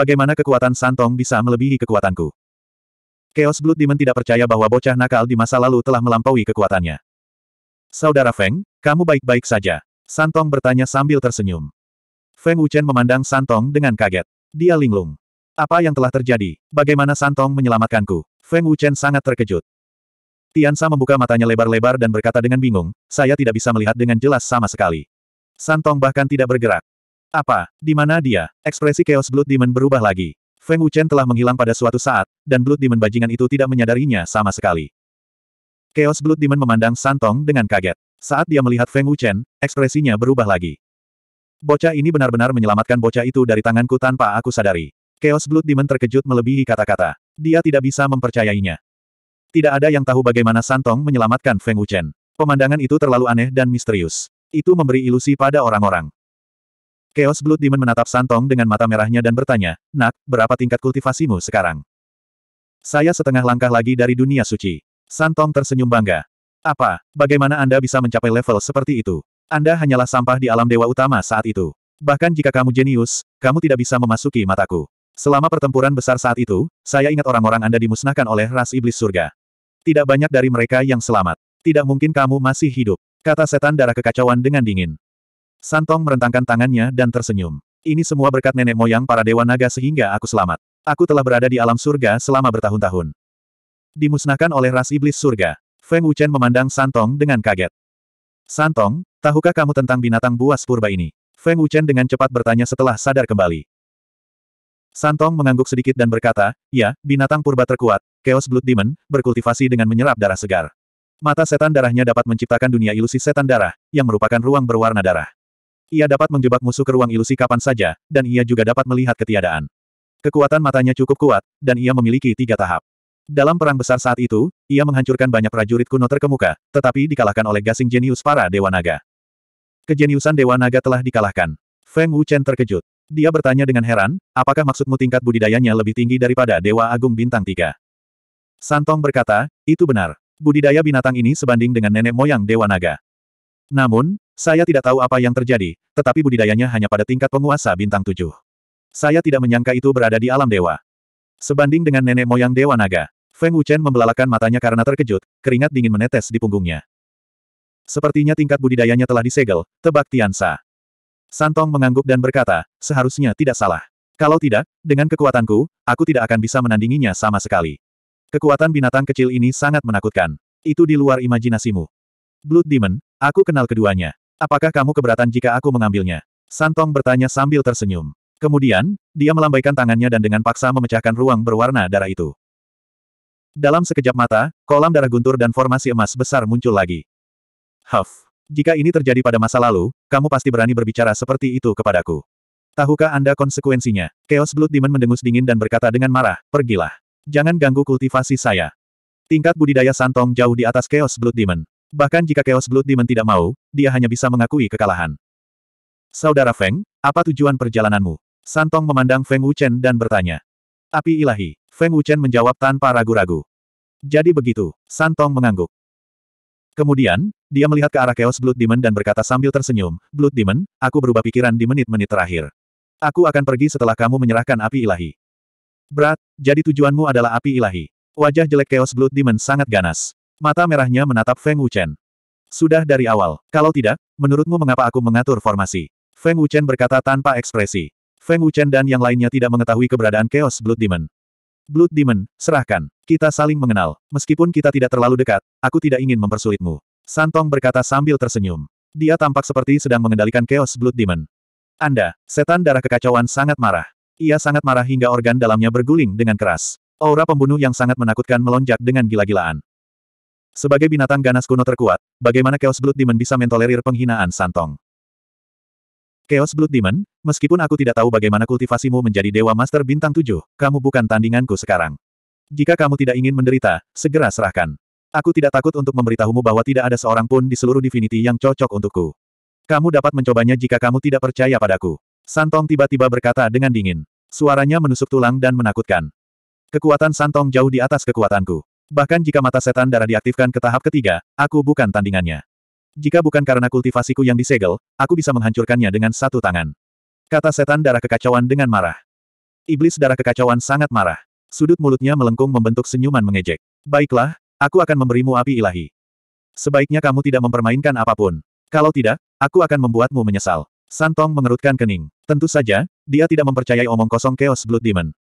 Bagaimana kekuatan Santong bisa melebihi kekuatanku? Chaos Blood Demon tidak percaya bahwa bocah nakal di masa lalu telah melampaui kekuatannya. Saudara Feng, kamu baik-baik saja. Santong bertanya sambil tersenyum. Feng Wuchen memandang Santong dengan kaget. Dia linglung. Apa yang telah terjadi? Bagaimana Santong menyelamatkanku? Feng Wuchen sangat terkejut. Tiansa membuka matanya lebar-lebar dan berkata dengan bingung, saya tidak bisa melihat dengan jelas sama sekali. Santong bahkan tidak bergerak. Apa? Di mana dia? Ekspresi Chaos Blood Demon berubah lagi. Feng Wuchen telah menghilang pada suatu saat, dan Blood Demon bajingan itu tidak menyadarinya sama sekali. Chaos Blood Demon memandang Santong dengan kaget. Saat dia melihat Feng Wuchen, ekspresinya berubah lagi. Bocah ini benar-benar menyelamatkan bocah itu dari tanganku tanpa aku sadari. Chaos Blood Demon terkejut melebihi kata-kata. Dia tidak bisa mempercayainya. Tidak ada yang tahu bagaimana Santong menyelamatkan Feng Wuchen. Pemandangan itu terlalu aneh dan misterius. Itu memberi ilusi pada orang-orang. Chaos Blood Demon menatap Santong dengan mata merahnya dan bertanya, Nak, berapa tingkat kultivasimu sekarang? Saya setengah langkah lagi dari dunia suci. Santong tersenyum bangga. Apa, bagaimana Anda bisa mencapai level seperti itu? Anda hanyalah sampah di alam dewa utama saat itu. Bahkan jika kamu jenius, kamu tidak bisa memasuki mataku. Selama pertempuran besar saat itu, saya ingat orang-orang Anda dimusnahkan oleh ras iblis surga. Tidak banyak dari mereka yang selamat. Tidak mungkin kamu masih hidup, kata setan darah kekacauan dengan dingin. Santong merentangkan tangannya dan tersenyum. Ini semua berkat nenek moyang para dewa naga sehingga aku selamat. Aku telah berada di alam surga selama bertahun-tahun. Dimusnahkan oleh ras iblis surga. Feng Wuchen memandang Santong dengan kaget. Santong, tahukah kamu tentang binatang buas purba ini? Feng Wuchen dengan cepat bertanya setelah sadar kembali. Santong mengangguk sedikit dan berkata, ya, binatang purba terkuat, Chaos Blood Demon, berkultivasi dengan menyerap darah segar. Mata setan darahnya dapat menciptakan dunia ilusi setan darah, yang merupakan ruang berwarna darah. Ia dapat menjebak musuh ke ruang ilusi kapan saja, dan ia juga dapat melihat ketiadaan. Kekuatan matanya cukup kuat, dan ia memiliki tiga tahap. Dalam perang besar saat itu, ia menghancurkan banyak prajurit kuno terkemuka, tetapi dikalahkan oleh gasing jenius para Dewa Naga. Kejeniusan Dewa Naga telah dikalahkan. Feng Wuchen terkejut. Dia bertanya dengan heran, apakah maksudmu tingkat budidayanya lebih tinggi daripada Dewa Agung Bintang tiga? Santong berkata, itu benar. Budidaya binatang ini sebanding dengan nenek moyang Dewa Naga. Namun, saya tidak tahu apa yang terjadi, tetapi budidayanya hanya pada tingkat penguasa bintang tujuh. Saya tidak menyangka itu berada di alam dewa. Sebanding dengan nenek moyang Dewa Naga, Feng Wuchen membelalakan matanya karena terkejut, keringat dingin menetes di punggungnya. Sepertinya tingkat budidayanya telah disegel, tebak Tiansa. Santong mengangguk dan berkata, seharusnya tidak salah. Kalau tidak, dengan kekuatanku, aku tidak akan bisa menandinginya sama sekali. Kekuatan binatang kecil ini sangat menakutkan. Itu di luar imajinasimu. Blood Demon, aku kenal keduanya. Apakah kamu keberatan jika aku mengambilnya? Santong bertanya sambil tersenyum. Kemudian, dia melambaikan tangannya dan dengan paksa memecahkan ruang berwarna darah itu. Dalam sekejap mata, kolam darah guntur dan formasi emas besar muncul lagi. Huff. Jika ini terjadi pada masa lalu, kamu pasti berani berbicara seperti itu kepadaku. Tahukah Anda konsekuensinya? Chaos Blood Demon mendengus dingin dan berkata dengan marah, pergilah. Jangan ganggu kultivasi saya. Tingkat budidaya Santong jauh di atas Chaos Blood Demon. Bahkan jika Chaos Blood Demon tidak mau, dia hanya bisa mengakui kekalahan. Saudara Feng, apa tujuan perjalananmu? Santong memandang Feng Wuchen dan bertanya. Api ilahi. Feng Wuchen menjawab tanpa ragu-ragu. Jadi begitu, Santong mengangguk. Kemudian, dia melihat ke arah Chaos Blood Demon dan berkata sambil tersenyum, Blood Demon, aku berubah pikiran di menit-menit terakhir. Aku akan pergi setelah kamu menyerahkan api ilahi. Berat, jadi tujuanmu adalah api ilahi. Wajah jelek Chaos Blood Demon sangat ganas. Mata merahnya menatap Feng Wuchen. Sudah dari awal, kalau tidak, menurutmu mengapa aku mengatur formasi? Feng Wuchen berkata tanpa ekspresi. Feng Wuchen dan yang lainnya tidak mengetahui keberadaan Chaos Blood Demon. Blood Demon, serahkan. Kita saling mengenal. Meskipun kita tidak terlalu dekat, aku tidak ingin mempersulitmu. Santong berkata sambil tersenyum. Dia tampak seperti sedang mengendalikan Chaos Blood Demon. Anda, setan darah kekacauan sangat marah. Ia sangat marah hingga organ dalamnya berguling dengan keras. Aura pembunuh yang sangat menakutkan melonjak dengan gila-gilaan. Sebagai binatang ganas kuno terkuat, bagaimana Chaos Blood Demon bisa mentolerir penghinaan Santong? Chaos Blood Demon, meskipun aku tidak tahu bagaimana kultivasimu menjadi Dewa Master Bintang 7, kamu bukan tandinganku sekarang. Jika kamu tidak ingin menderita, segera serahkan. Aku tidak takut untuk memberitahumu bahwa tidak ada seorang pun di seluruh Divinity yang cocok untukku. Kamu dapat mencobanya jika kamu tidak percaya padaku. Santong tiba-tiba berkata dengan dingin. Suaranya menusuk tulang dan menakutkan. Kekuatan Santong jauh di atas kekuatanku. Bahkan jika mata setan darah diaktifkan ke tahap ketiga, aku bukan tandingannya. Jika bukan karena kultivasiku yang disegel, aku bisa menghancurkannya dengan satu tangan. Kata setan darah kekacauan dengan marah. Iblis darah kekacauan sangat marah. Sudut mulutnya melengkung membentuk senyuman mengejek. Baiklah, aku akan memberimu api ilahi. Sebaiknya kamu tidak mempermainkan apapun. Kalau tidak, aku akan membuatmu menyesal. Santong mengerutkan kening. Tentu saja, dia tidak mempercayai omong kosong Chaos Blood Demon.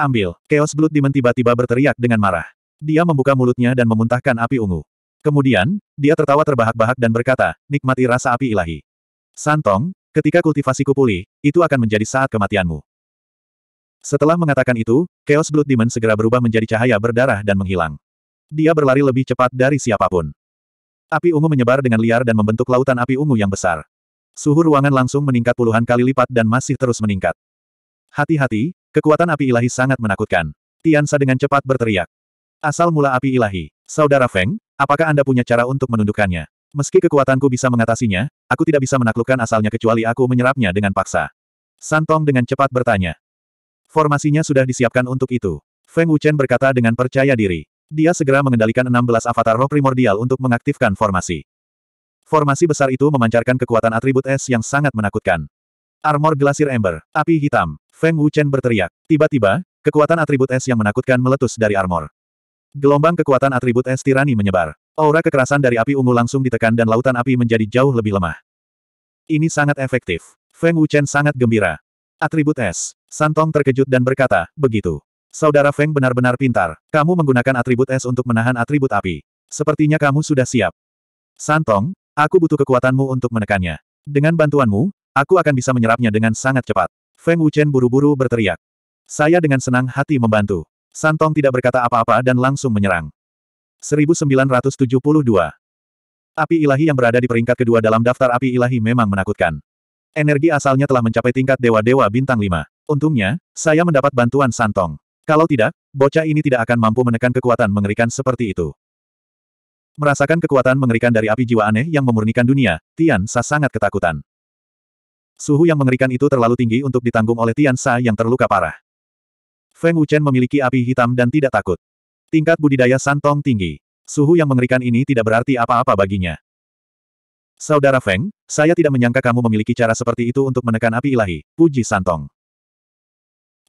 Ambil, Chaos Blood Demon tiba-tiba berteriak dengan marah. Dia membuka mulutnya dan memuntahkan api ungu. Kemudian, dia tertawa terbahak-bahak dan berkata, nikmati rasa api ilahi. Santong, ketika kultivasiku pulih, itu akan menjadi saat kematianmu. Setelah mengatakan itu, Chaos Blood Demon segera berubah menjadi cahaya berdarah dan menghilang. Dia berlari lebih cepat dari siapapun. Api ungu menyebar dengan liar dan membentuk lautan api ungu yang besar. Suhu ruangan langsung meningkat puluhan kali lipat dan masih terus meningkat. Hati-hati, kekuatan api ilahi sangat menakutkan. Tiansa dengan cepat berteriak. Asal mula api ilahi. Saudara Feng, apakah Anda punya cara untuk menundukkannya? Meski kekuatanku bisa mengatasinya, aku tidak bisa menaklukkan asalnya kecuali aku menyerapnya dengan paksa. Santong dengan cepat bertanya. Formasinya sudah disiapkan untuk itu. Feng Wuchen berkata dengan percaya diri. Dia segera mengendalikan 16 avatar roh primordial untuk mengaktifkan formasi. Formasi besar itu memancarkan kekuatan atribut es yang sangat menakutkan. Armor Glasir Ember, api hitam, Feng Wuchen berteriak. Tiba-tiba, kekuatan atribut es yang menakutkan meletus dari armor. Gelombang kekuatan atribut es tirani menyebar. Aura kekerasan dari api ungu langsung ditekan dan lautan api menjadi jauh lebih lemah. Ini sangat efektif. Feng Wuchen sangat gembira. Atribut es. Santong terkejut dan berkata, begitu. Saudara Feng benar-benar pintar. Kamu menggunakan atribut es untuk menahan atribut api. Sepertinya kamu sudah siap. Santong, aku butuh kekuatanmu untuk menekannya. Dengan bantuanmu, aku akan bisa menyerapnya dengan sangat cepat. Feng Wuchen buru-buru berteriak. Saya dengan senang hati membantu. Santong tidak berkata apa-apa dan langsung menyerang. 1972. Api ilahi yang berada di peringkat kedua dalam daftar api ilahi memang menakutkan. Energi asalnya telah mencapai tingkat dewa-dewa bintang 5. Untungnya, saya mendapat bantuan Santong. Kalau tidak, bocah ini tidak akan mampu menekan kekuatan mengerikan seperti itu. Merasakan kekuatan mengerikan dari api jiwa aneh yang memurnikan dunia, Tian Sa sangat ketakutan. Suhu yang mengerikan itu terlalu tinggi untuk ditanggung oleh Tian Sa yang terluka parah. Feng Wuchen memiliki api hitam dan tidak takut. Tingkat budidaya santong tinggi. Suhu yang mengerikan ini tidak berarti apa-apa baginya. Saudara Feng, saya tidak menyangka kamu memiliki cara seperti itu untuk menekan api ilahi, puji santong.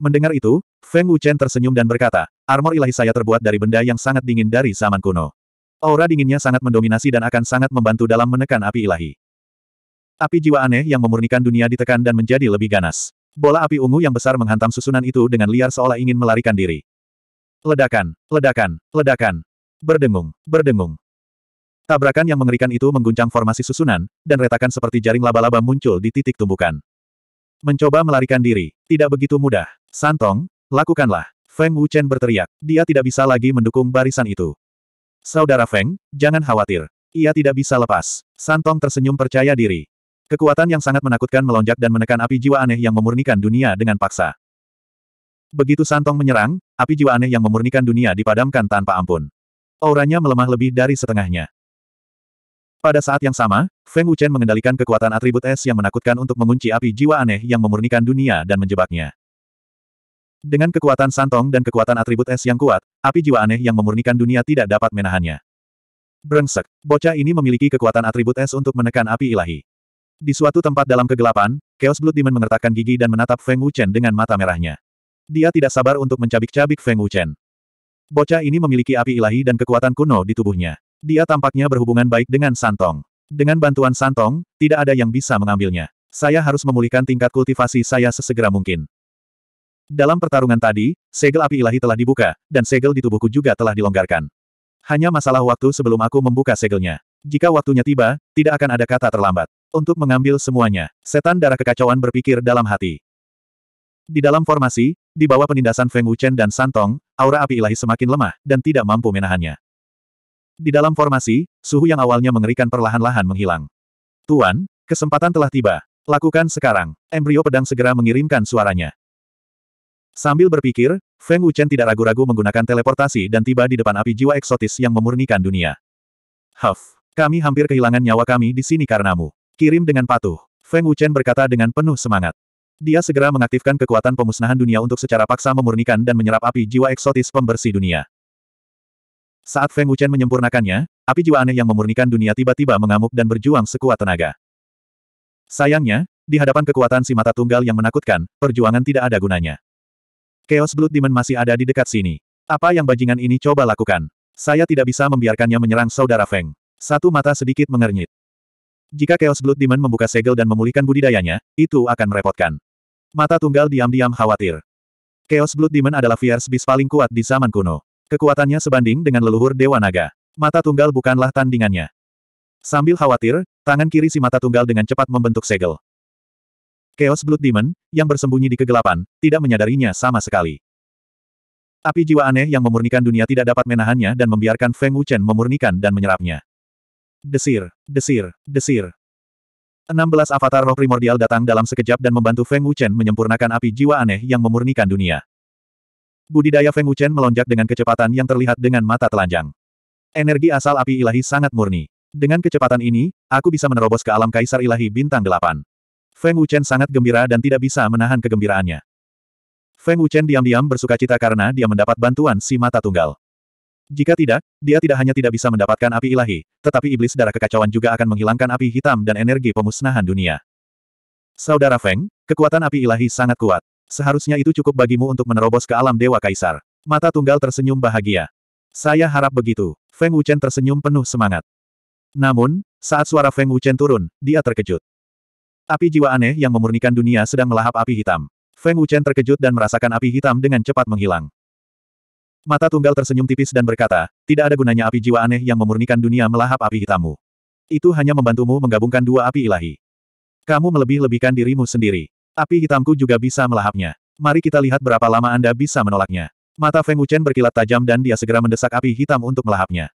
Mendengar itu, Feng Wuchen tersenyum dan berkata, armor ilahi saya terbuat dari benda yang sangat dingin dari zaman kuno. Aura dinginnya sangat mendominasi dan akan sangat membantu dalam menekan api ilahi. Api jiwa aneh yang memurnikan dunia ditekan dan menjadi lebih ganas. Bola api ungu yang besar menghantam susunan itu dengan liar seolah ingin melarikan diri. Ledakan, ledakan, ledakan. Berdengung, berdengung. Tabrakan yang mengerikan itu mengguncang formasi susunan, dan retakan seperti jaring laba-laba muncul di titik tumbukan. Mencoba melarikan diri, tidak begitu mudah. Santong, lakukanlah. Feng Wuchen berteriak, dia tidak bisa lagi mendukung barisan itu. Saudara Feng, jangan khawatir. Ia tidak bisa lepas. Santong tersenyum percaya diri. Kekuatan yang sangat menakutkan melonjak dan menekan api jiwa aneh yang memurnikan dunia dengan paksa. Begitu Santong menyerang, api jiwa aneh yang memurnikan dunia dipadamkan tanpa ampun. Auranya melemah lebih dari setengahnya. Pada saat yang sama, Feng Wuchen mengendalikan kekuatan atribut es yang menakutkan untuk mengunci api jiwa aneh yang memurnikan dunia dan menjebaknya. Dengan kekuatan santong dan kekuatan atribut es yang kuat, api jiwa aneh yang memurnikan dunia tidak dapat menahannya. Brengsek, bocah ini memiliki kekuatan atribut es untuk menekan api ilahi. Di suatu tempat dalam kegelapan, Chaos Blood Demon mengertakkan gigi dan menatap Feng Wuchen dengan mata merahnya. Dia tidak sabar untuk mencabik-cabik Feng Wuchen. Bocah ini memiliki api ilahi dan kekuatan kuno di tubuhnya. Dia tampaknya berhubungan baik dengan Santong. Dengan bantuan Santong, tidak ada yang bisa mengambilnya. Saya harus memulihkan tingkat kultivasi saya sesegera mungkin. Dalam pertarungan tadi, segel api ilahi telah dibuka, dan segel di tubuhku juga telah dilonggarkan. Hanya masalah waktu sebelum aku membuka segelnya. Jika waktunya tiba, tidak akan ada kata terlambat untuk mengambil semuanya. Setan darah kekacauan berpikir dalam hati. Di dalam formasi, di bawah penindasan Feng Wuchen dan Santong, aura api ilahi semakin lemah, dan tidak mampu menahannya. Di dalam formasi, suhu yang awalnya mengerikan perlahan-lahan menghilang. Tuan, kesempatan telah tiba. Lakukan sekarang. Embrio pedang segera mengirimkan suaranya. Sambil berpikir, Feng Wuchen tidak ragu-ragu menggunakan teleportasi dan tiba di depan api jiwa eksotis yang memurnikan dunia. Huff, kami hampir kehilangan nyawa kami di sini karenamu. Kirim dengan patuh. Feng Wuchen berkata dengan penuh semangat. Dia segera mengaktifkan kekuatan pemusnahan dunia untuk secara paksa memurnikan dan menyerap api jiwa eksotis pembersih dunia. Saat Feng Wuchen menyempurnakannya, api jiwa aneh yang memurnikan dunia tiba-tiba mengamuk dan berjuang sekuat tenaga. Sayangnya, di hadapan kekuatan si mata tunggal yang menakutkan, perjuangan tidak ada gunanya. Chaos Blood Demon masih ada di dekat sini. Apa yang bajingan ini coba lakukan? Saya tidak bisa membiarkannya menyerang saudara Feng. Satu mata sedikit mengernyit. Jika Chaos Blood Demon membuka segel dan memulihkan budidayanya, itu akan merepotkan. Mata tunggal diam-diam khawatir. Chaos Blood Demon adalah fierce beast paling kuat di zaman kuno. Kekuatannya sebanding dengan leluhur Dewa Naga. Mata tunggal bukanlah tandingannya. Sambil khawatir, tangan kiri si mata tunggal dengan cepat membentuk segel. Chaos Blood Demon, yang bersembunyi di kegelapan, tidak menyadarinya sama sekali. Api jiwa aneh yang memurnikan dunia tidak dapat menahannya dan membiarkan Feng Wuchen memurnikan dan menyerapnya. Desir, desir, desir. 16 avatar roh primordial datang dalam sekejap dan membantu Feng Wuchen menyempurnakan api jiwa aneh yang memurnikan dunia. Budidaya Feng Wuchen melonjak dengan kecepatan yang terlihat dengan mata telanjang. Energi asal api ilahi sangat murni. Dengan kecepatan ini, aku bisa menerobos ke alam kaisar ilahi bintang delapan. Feng Wuchen sangat gembira dan tidak bisa menahan kegembiraannya. Feng Wuchen diam-diam bersuka cita karena dia mendapat bantuan si mata tunggal. Jika tidak, dia tidak hanya tidak bisa mendapatkan api ilahi, tetapi iblis darah kekacauan juga akan menghilangkan api hitam dan energi pemusnahan dunia. Saudara Feng, kekuatan api ilahi sangat kuat. Seharusnya itu cukup bagimu untuk menerobos ke alam Dewa Kaisar. Mata tunggal tersenyum bahagia. Saya harap begitu. Feng Wuchen tersenyum penuh semangat. Namun, saat suara Feng Wuchen turun, dia terkejut. Api jiwa aneh yang memurnikan dunia sedang melahap api hitam. Feng Wuchen terkejut dan merasakan api hitam dengan cepat menghilang. Mata tunggal tersenyum tipis dan berkata, tidak ada gunanya api jiwa aneh yang memurnikan dunia melahap api hitammu. Itu hanya membantumu menggabungkan dua api ilahi. Kamu melebih-lebihkan dirimu sendiri. Api hitamku juga bisa melahapnya. Mari kita lihat berapa lama Anda bisa menolaknya. Mata Feng Wuchen berkilat tajam dan dia segera mendesak api hitam untuk melahapnya.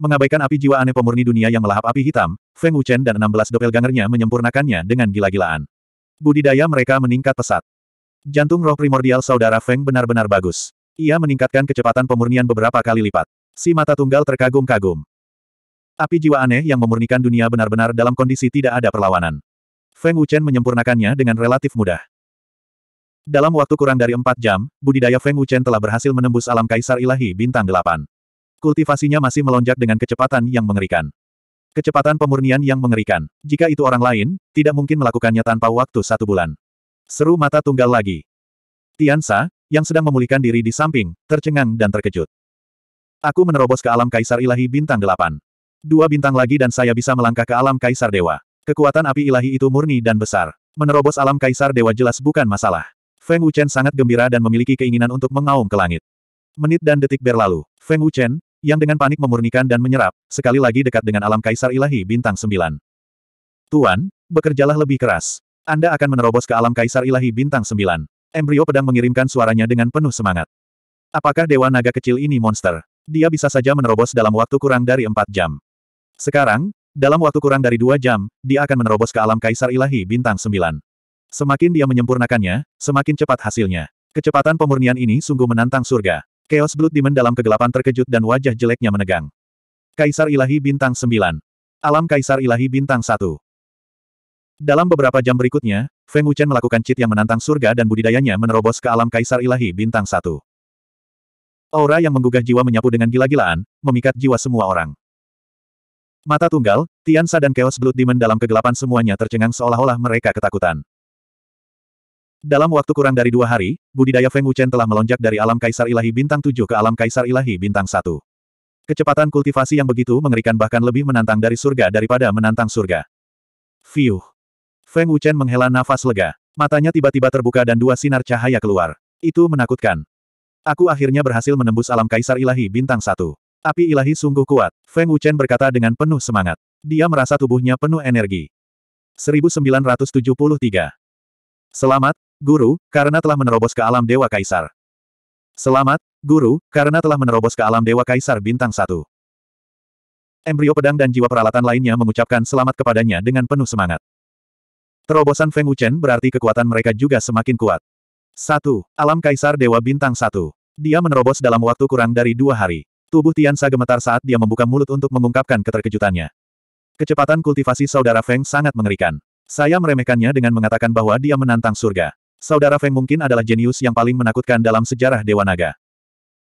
Mengabaikan api jiwa aneh pemurni dunia yang melahap api hitam, Feng Wuchen dan 16 doppelgangernya menyempurnakannya dengan gila-gilaan. Budidaya mereka meningkat pesat. Jantung roh primordial saudara Feng benar-benar bagus. Ia meningkatkan kecepatan pemurnian beberapa kali lipat. Si mata tunggal terkagum-kagum. Api jiwa aneh yang memurnikan dunia benar-benar dalam kondisi tidak ada perlawanan. Feng Wuchen menyempurnakannya dengan relatif mudah. Dalam waktu kurang dari empat jam, budidaya Feng Wuchen telah berhasil menembus alam kaisar ilahi bintang delapan. Kultivasinya masih melonjak dengan kecepatan yang mengerikan. Kecepatan pemurnian yang mengerikan. Jika itu orang lain, tidak mungkin melakukannya tanpa waktu satu bulan. Seru mata tunggal lagi. Tiansa, yang sedang memulihkan diri di samping, tercengang dan terkejut. Aku menerobos ke alam kaisar ilahi bintang delapan. Dua bintang lagi dan saya bisa melangkah ke alam kaisar dewa. Kekuatan api ilahi itu murni dan besar. Menerobos alam kaisar dewa jelas bukan masalah. Feng Wuchen sangat gembira dan memiliki keinginan untuk mengaum ke langit. Menit dan detik berlalu. Feng Wuchen, yang dengan panik memurnikan dan menyerap, sekali lagi dekat dengan alam kaisar ilahi bintang sembilan. Tuan, bekerjalah lebih keras. Anda akan menerobos ke alam kaisar ilahi bintang sembilan. Embrio pedang mengirimkan suaranya dengan penuh semangat. Apakah Dewa Naga kecil ini monster? Dia bisa saja menerobos dalam waktu kurang dari empat jam. Sekarang, dalam waktu kurang dari dua jam, dia akan menerobos ke alam Kaisar Ilahi Bintang Sembilan. Semakin dia menyempurnakannya, semakin cepat hasilnya. Kecepatan pemurnian ini sungguh menantang surga. Chaos Blood Demon dalam kegelapan terkejut dan wajah jeleknya menegang. Kaisar Ilahi Bintang 9. Alam Kaisar Ilahi Bintang 1. Dalam beberapa jam berikutnya, Feng Wuchen melakukan cheat yang menantang surga dan budidayanya menerobos ke alam kaisar ilahi bintang satu. Aura yang menggugah jiwa menyapu dengan gila-gilaan, memikat jiwa semua orang. Mata tunggal, Tian Sa dan Chaos Blood Demon dalam kegelapan semuanya tercengang seolah-olah mereka ketakutan. Dalam waktu kurang dari dua hari, budidaya Feng Wuchen telah melonjak dari alam kaisar ilahi bintang tujuh ke alam kaisar ilahi bintang satu. Kecepatan kultivasi yang begitu mengerikan bahkan lebih menantang dari surga daripada menantang surga. Fiuh! Feng Wuchen menghela nafas lega. Matanya tiba-tiba terbuka dan dua sinar cahaya keluar. Itu menakutkan. Aku akhirnya berhasil menembus alam kaisar ilahi bintang satu. Api ilahi sungguh kuat, Feng Wuchen berkata dengan penuh semangat. Dia merasa tubuhnya penuh energi. 1973. Selamat, Guru, karena telah menerobos ke alam Dewa Kaisar. Selamat, Guru, karena telah menerobos ke alam Dewa Kaisar Bintang Satu. Embrio pedang dan jiwa peralatan lainnya mengucapkan selamat kepadanya dengan penuh semangat. Terobosan Feng Wuchen berarti kekuatan mereka juga semakin kuat. 1. Alam Kaisar Dewa Bintang Satu. Dia menerobos dalam waktu kurang dari dua hari. Tubuh Tiansa gemetar saat dia membuka mulut untuk mengungkapkan keterkejutannya. Kecepatan kultivasi saudara Feng sangat mengerikan. Saya meremehkannya dengan mengatakan bahwa dia menantang surga. Saudara Feng mungkin adalah jenius yang paling menakutkan dalam sejarah Dewa Naga.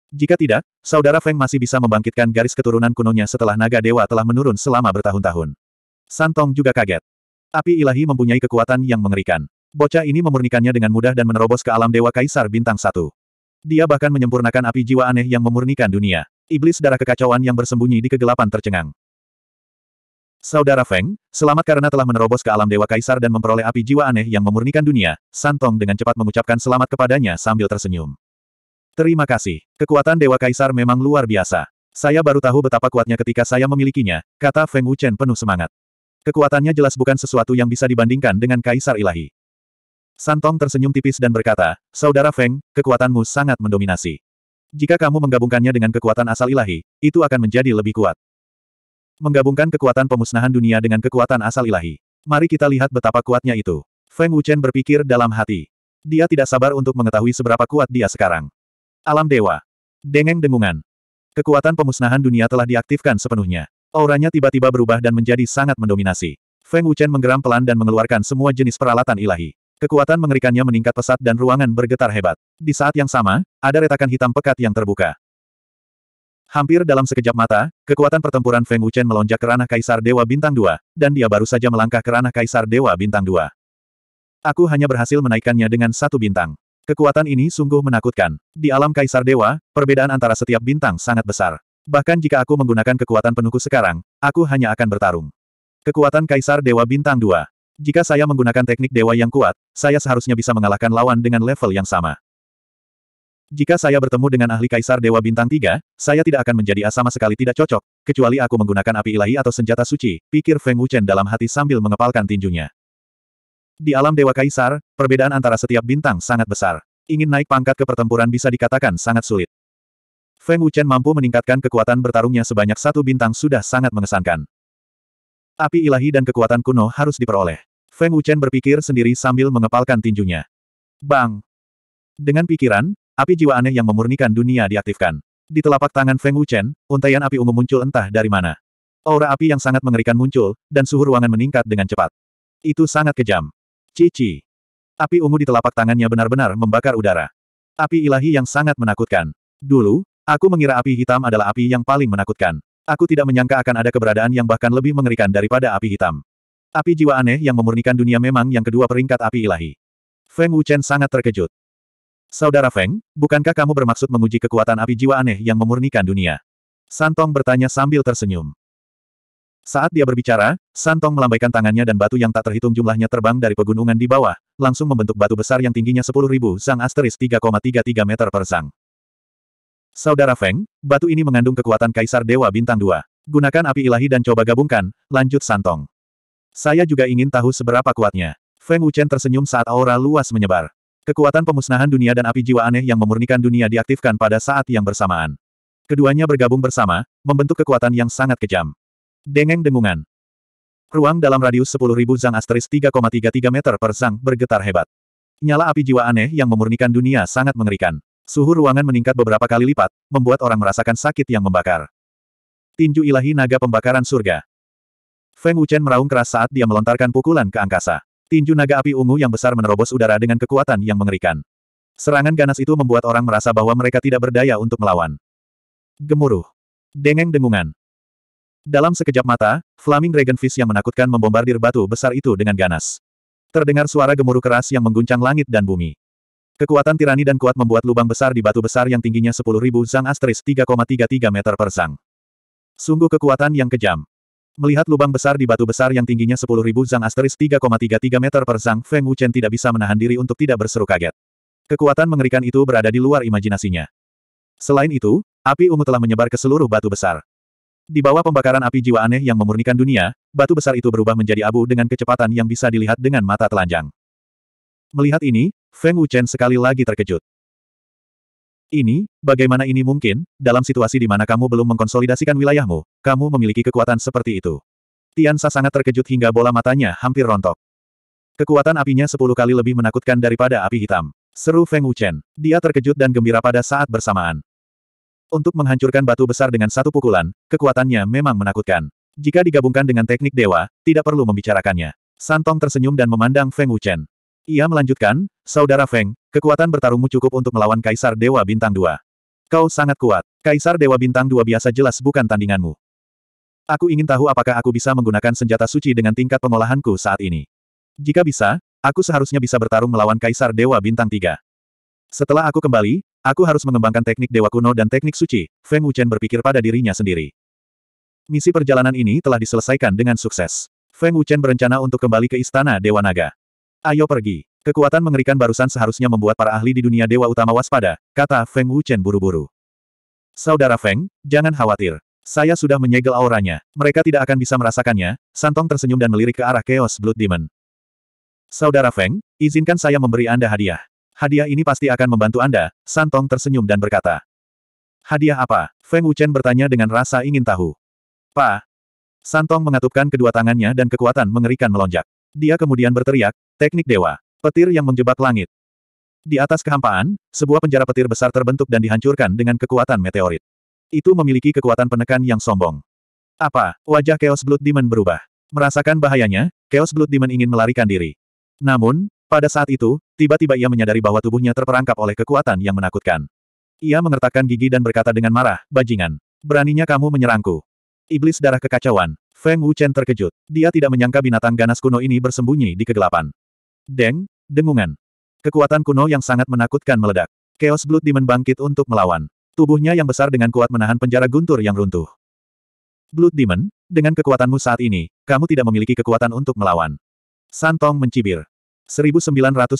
Jika tidak, saudara Feng masih bisa membangkitkan garis keturunan kunonya setelah Naga Dewa telah menurun selama bertahun-tahun. Santong juga kaget. Api ilahi mempunyai kekuatan yang mengerikan. Bocah ini memurnikannya dengan mudah dan menerobos ke alam Dewa Kaisar Bintang Satu. Dia bahkan menyempurnakan api jiwa aneh yang memurnikan dunia. Iblis darah kekacauan yang bersembunyi di kegelapan tercengang. Saudara Feng, selamat karena telah menerobos ke alam Dewa Kaisar dan memperoleh api jiwa aneh yang memurnikan dunia, Santong dengan cepat mengucapkan selamat kepadanya sambil tersenyum. Terima kasih. Kekuatan Dewa Kaisar memang luar biasa. Saya baru tahu betapa kuatnya ketika saya memilikinya, kata Feng Wuchen penuh semangat. Kekuatannya jelas bukan sesuatu yang bisa dibandingkan dengan Kaisar Ilahi. Santong tersenyum tipis dan berkata, Saudara Feng, kekuatanmu sangat mendominasi. Jika kamu menggabungkannya dengan kekuatan asal ilahi, itu akan menjadi lebih kuat. Menggabungkan kekuatan pemusnahan dunia dengan kekuatan asal ilahi. Mari kita lihat betapa kuatnya itu. Feng Wuchen berpikir dalam hati. Dia tidak sabar untuk mengetahui seberapa kuat dia sekarang. Alam Dewa. Dengeng dengungan. Kekuatan pemusnahan dunia telah diaktifkan sepenuhnya. Auranya tiba-tiba berubah dan menjadi sangat mendominasi. Feng Wuchen menggeram pelan dan mengeluarkan semua jenis peralatan ilahi. Kekuatan mengerikannya meningkat pesat dan ruangan bergetar hebat. Di saat yang sama, ada retakan hitam pekat yang terbuka. Hampir dalam sekejap mata, kekuatan pertempuran Feng Wuchen melonjak ke ranah Kaisar Dewa Bintang 2, dan dia baru saja melangkah ke ranah Kaisar Dewa Bintang 2. Aku hanya berhasil menaikkannya dengan satu bintang. Kekuatan ini sungguh menakutkan. Di alam Kaisar Dewa, perbedaan antara setiap bintang sangat besar. Bahkan jika aku menggunakan kekuatan penuhku sekarang, aku hanya akan bertarung. Kekuatan Kaisar Dewa Bintang 2. Jika saya menggunakan teknik dewa yang kuat, saya seharusnya bisa mengalahkan lawan dengan level yang sama. Jika saya bertemu dengan ahli Kaisar Dewa Bintang 3, saya tidak akan menjadi A sama sekali tidak cocok, kecuali aku menggunakan api ilahi atau senjata suci, pikir Feng Wuchen dalam hati sambil mengepalkan tinjunya. Di alam Dewa Kaisar, perbedaan antara setiap bintang sangat besar. Ingin naik pangkat ke pertempuran bisa dikatakan sangat sulit. Feng Wuchen mampu meningkatkan kekuatan bertarungnya sebanyak satu bintang sudah sangat mengesankan. Api ilahi dan kekuatan kuno harus diperoleh. Feng Wuchen berpikir sendiri sambil mengepalkan tinjunya. Bang! Dengan pikiran, api jiwa aneh yang memurnikan dunia diaktifkan. Di telapak tangan Feng Wuchen, untaian api ungu muncul entah dari mana. Aura api yang sangat mengerikan muncul, dan suhu ruangan meningkat dengan cepat. Itu sangat kejam. Cici. Api ungu di telapak tangannya benar-benar membakar udara. Api ilahi yang sangat menakutkan. Dulu, Aku mengira api hitam adalah api yang paling menakutkan. Aku tidak menyangka akan ada keberadaan yang bahkan lebih mengerikan daripada api hitam. Api jiwa aneh yang memurnikan dunia memang yang kedua peringkat api ilahi. Feng Wuchen sangat terkejut. Saudara Feng, bukankah kamu bermaksud menguji kekuatan api jiwa aneh yang memurnikan dunia? Santong bertanya sambil tersenyum. Saat dia berbicara, Santong melambaikan tangannya dan batu yang tak terhitung jumlahnya terbang dari pegunungan di bawah, langsung membentuk batu besar yang tingginya 10.000 sang asteris 3,33 meter per sang. Saudara Feng, batu ini mengandung kekuatan Kaisar Dewa Bintang 2. Gunakan api ilahi dan coba gabungkan, lanjut Santong. Saya juga ingin tahu seberapa kuatnya. Feng Wuchen tersenyum saat aura luas menyebar. Kekuatan pemusnahan dunia dan api jiwa aneh yang memurnikan dunia diaktifkan pada saat yang bersamaan. Keduanya bergabung bersama, membentuk kekuatan yang sangat kejam. Dengeng dengungan. Ruang dalam radius 10.000 zang asteris 3,33 meter per zang bergetar hebat. Nyala api jiwa aneh yang memurnikan dunia sangat mengerikan. Suhu ruangan meningkat beberapa kali lipat, membuat orang merasakan sakit yang membakar. Tinju ilahi naga pembakaran surga. Feng Wuchen meraung keras saat dia melontarkan pukulan ke angkasa. Tinju naga api ungu yang besar menerobos udara dengan kekuatan yang mengerikan. Serangan ganas itu membuat orang merasa bahwa mereka tidak berdaya untuk melawan. Gemuruh. Dengeng dengungan. Dalam sekejap mata, Flaming Fish yang menakutkan membombardir batu besar itu dengan ganas. Terdengar suara gemuruh keras yang mengguncang langit dan bumi. Kekuatan tirani dan kuat membuat lubang besar di batu besar yang tingginya 10.000 zang asteris 3,33 meter per zang. Sungguh kekuatan yang kejam. Melihat lubang besar di batu besar yang tingginya 10.000 zang asteris 3,33 meter per zang, Feng Wuchen tidak bisa menahan diri untuk tidak berseru kaget. Kekuatan mengerikan itu berada di luar imajinasinya. Selain itu, api ungu telah menyebar ke seluruh batu besar. Di bawah pembakaran api jiwa aneh yang memurnikan dunia, batu besar itu berubah menjadi abu dengan kecepatan yang bisa dilihat dengan mata telanjang. Melihat ini, Feng Wuchen sekali lagi terkejut. Ini, bagaimana ini mungkin, dalam situasi di mana kamu belum mengkonsolidasikan wilayahmu, kamu memiliki kekuatan seperti itu. Tian Tiansa sangat terkejut hingga bola matanya hampir rontok. Kekuatan apinya sepuluh kali lebih menakutkan daripada api hitam. Seru Feng Wuchen. Dia terkejut dan gembira pada saat bersamaan. Untuk menghancurkan batu besar dengan satu pukulan, kekuatannya memang menakutkan. Jika digabungkan dengan teknik dewa, tidak perlu membicarakannya. Santong tersenyum dan memandang Feng Wuchen. Ia melanjutkan, Saudara Feng, kekuatan bertarungmu cukup untuk melawan Kaisar Dewa Bintang Dua. Kau sangat kuat. Kaisar Dewa Bintang Dua biasa jelas bukan tandinganmu. Aku ingin tahu apakah aku bisa menggunakan senjata suci dengan tingkat pengolahanku saat ini. Jika bisa, aku seharusnya bisa bertarung melawan Kaisar Dewa Bintang Tiga. Setelah aku kembali, aku harus mengembangkan teknik Dewa Kuno dan teknik suci, Feng Wuchen berpikir pada dirinya sendiri. Misi perjalanan ini telah diselesaikan dengan sukses. Feng Wuchen berencana untuk kembali ke Istana Dewa Naga. Ayo pergi. Kekuatan mengerikan barusan seharusnya membuat para ahli di dunia dewa utama waspada, kata Feng Wuchen buru-buru. Saudara Feng, jangan khawatir. Saya sudah menyegel auranya. Mereka tidak akan bisa merasakannya. Santong tersenyum dan melirik ke arah Chaos Blood Demon. Saudara Feng, izinkan saya memberi Anda hadiah. Hadiah ini pasti akan membantu Anda, Santong tersenyum dan berkata. Hadiah apa? Feng Wuchen bertanya dengan rasa ingin tahu. Pa. Santong mengatupkan kedua tangannya dan kekuatan mengerikan melonjak. Dia kemudian berteriak, teknik dewa, petir yang menjebak langit. Di atas kehampaan, sebuah penjara petir besar terbentuk dan dihancurkan dengan kekuatan meteorit. Itu memiliki kekuatan penekan yang sombong. Apa? Wajah Chaos Blood Demon berubah. Merasakan bahayanya, Chaos Blood Demon ingin melarikan diri. Namun, pada saat itu, tiba-tiba ia menyadari bahwa tubuhnya terperangkap oleh kekuatan yang menakutkan. Ia mengertakkan gigi dan berkata dengan marah, bajingan. Beraninya kamu menyerangku. Iblis darah kekacauan. Feng Wuchen terkejut. Dia tidak menyangka binatang ganas kuno ini bersembunyi di kegelapan. Deng, dengungan. Kekuatan kuno yang sangat menakutkan meledak. Chaos Blood Demon bangkit untuk melawan. Tubuhnya yang besar dengan kuat menahan penjara guntur yang runtuh. Blood Demon, dengan kekuatanmu saat ini, kamu tidak memiliki kekuatan untuk melawan. Santong mencibir. 1974.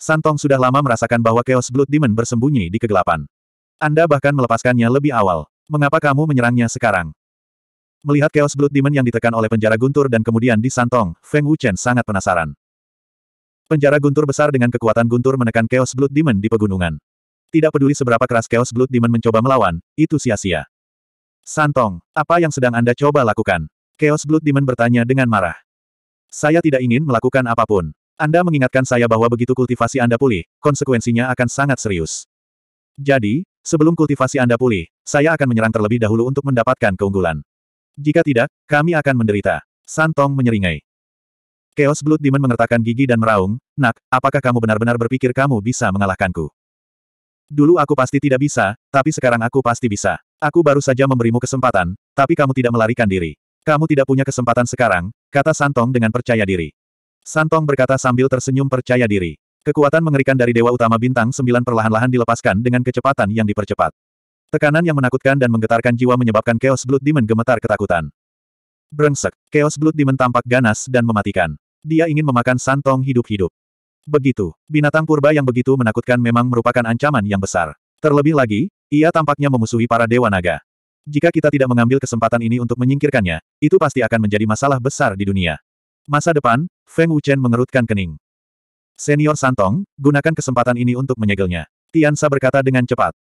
Santong sudah lama merasakan bahwa Chaos Blood Demon bersembunyi di kegelapan. Anda bahkan melepaskannya lebih awal. Mengapa kamu menyerangnya sekarang? Melihat Chaos Blood Demon yang ditekan oleh penjara guntur dan kemudian disantong, Feng Wuchen sangat penasaran. Penjara guntur besar dengan kekuatan guntur menekan Chaos Blood Demon di pegunungan. Tidak peduli seberapa keras Chaos Blood Demon mencoba melawan, itu sia-sia. Santong, apa yang sedang Anda coba lakukan? Chaos Blood Demon bertanya dengan marah. Saya tidak ingin melakukan apapun. Anda mengingatkan saya bahwa begitu kultivasi Anda pulih, konsekuensinya akan sangat serius. Jadi, sebelum kultivasi Anda pulih, saya akan menyerang terlebih dahulu untuk mendapatkan keunggulan. Jika tidak, kami akan menderita. Santong menyeringai. Chaos Blood Demon mengertakkan gigi dan meraung, Nak, apakah kamu benar-benar berpikir kamu bisa mengalahkanku? Dulu aku pasti tidak bisa, tapi sekarang aku pasti bisa. Aku baru saja memberimu kesempatan, tapi kamu tidak melarikan diri. Kamu tidak punya kesempatan sekarang, kata Santong dengan percaya diri. Santong berkata sambil tersenyum percaya diri. Kekuatan mengerikan dari Dewa Utama Bintang 9 perlahan-lahan dilepaskan dengan kecepatan yang dipercepat. Tekanan yang menakutkan dan menggetarkan jiwa menyebabkan Chaos Blood Demon gemetar ketakutan. Brengsek, Chaos Blood Demon tampak ganas dan mematikan. Dia ingin memakan santong hidup-hidup. Begitu, binatang purba yang begitu menakutkan memang merupakan ancaman yang besar. Terlebih lagi, ia tampaknya memusuhi para dewa naga. Jika kita tidak mengambil kesempatan ini untuk menyingkirkannya, itu pasti akan menjadi masalah besar di dunia. Masa depan, Feng Wuchen mengerutkan kening. Senior Santong, gunakan kesempatan ini untuk menyegelnya. Tian Sa berkata dengan cepat.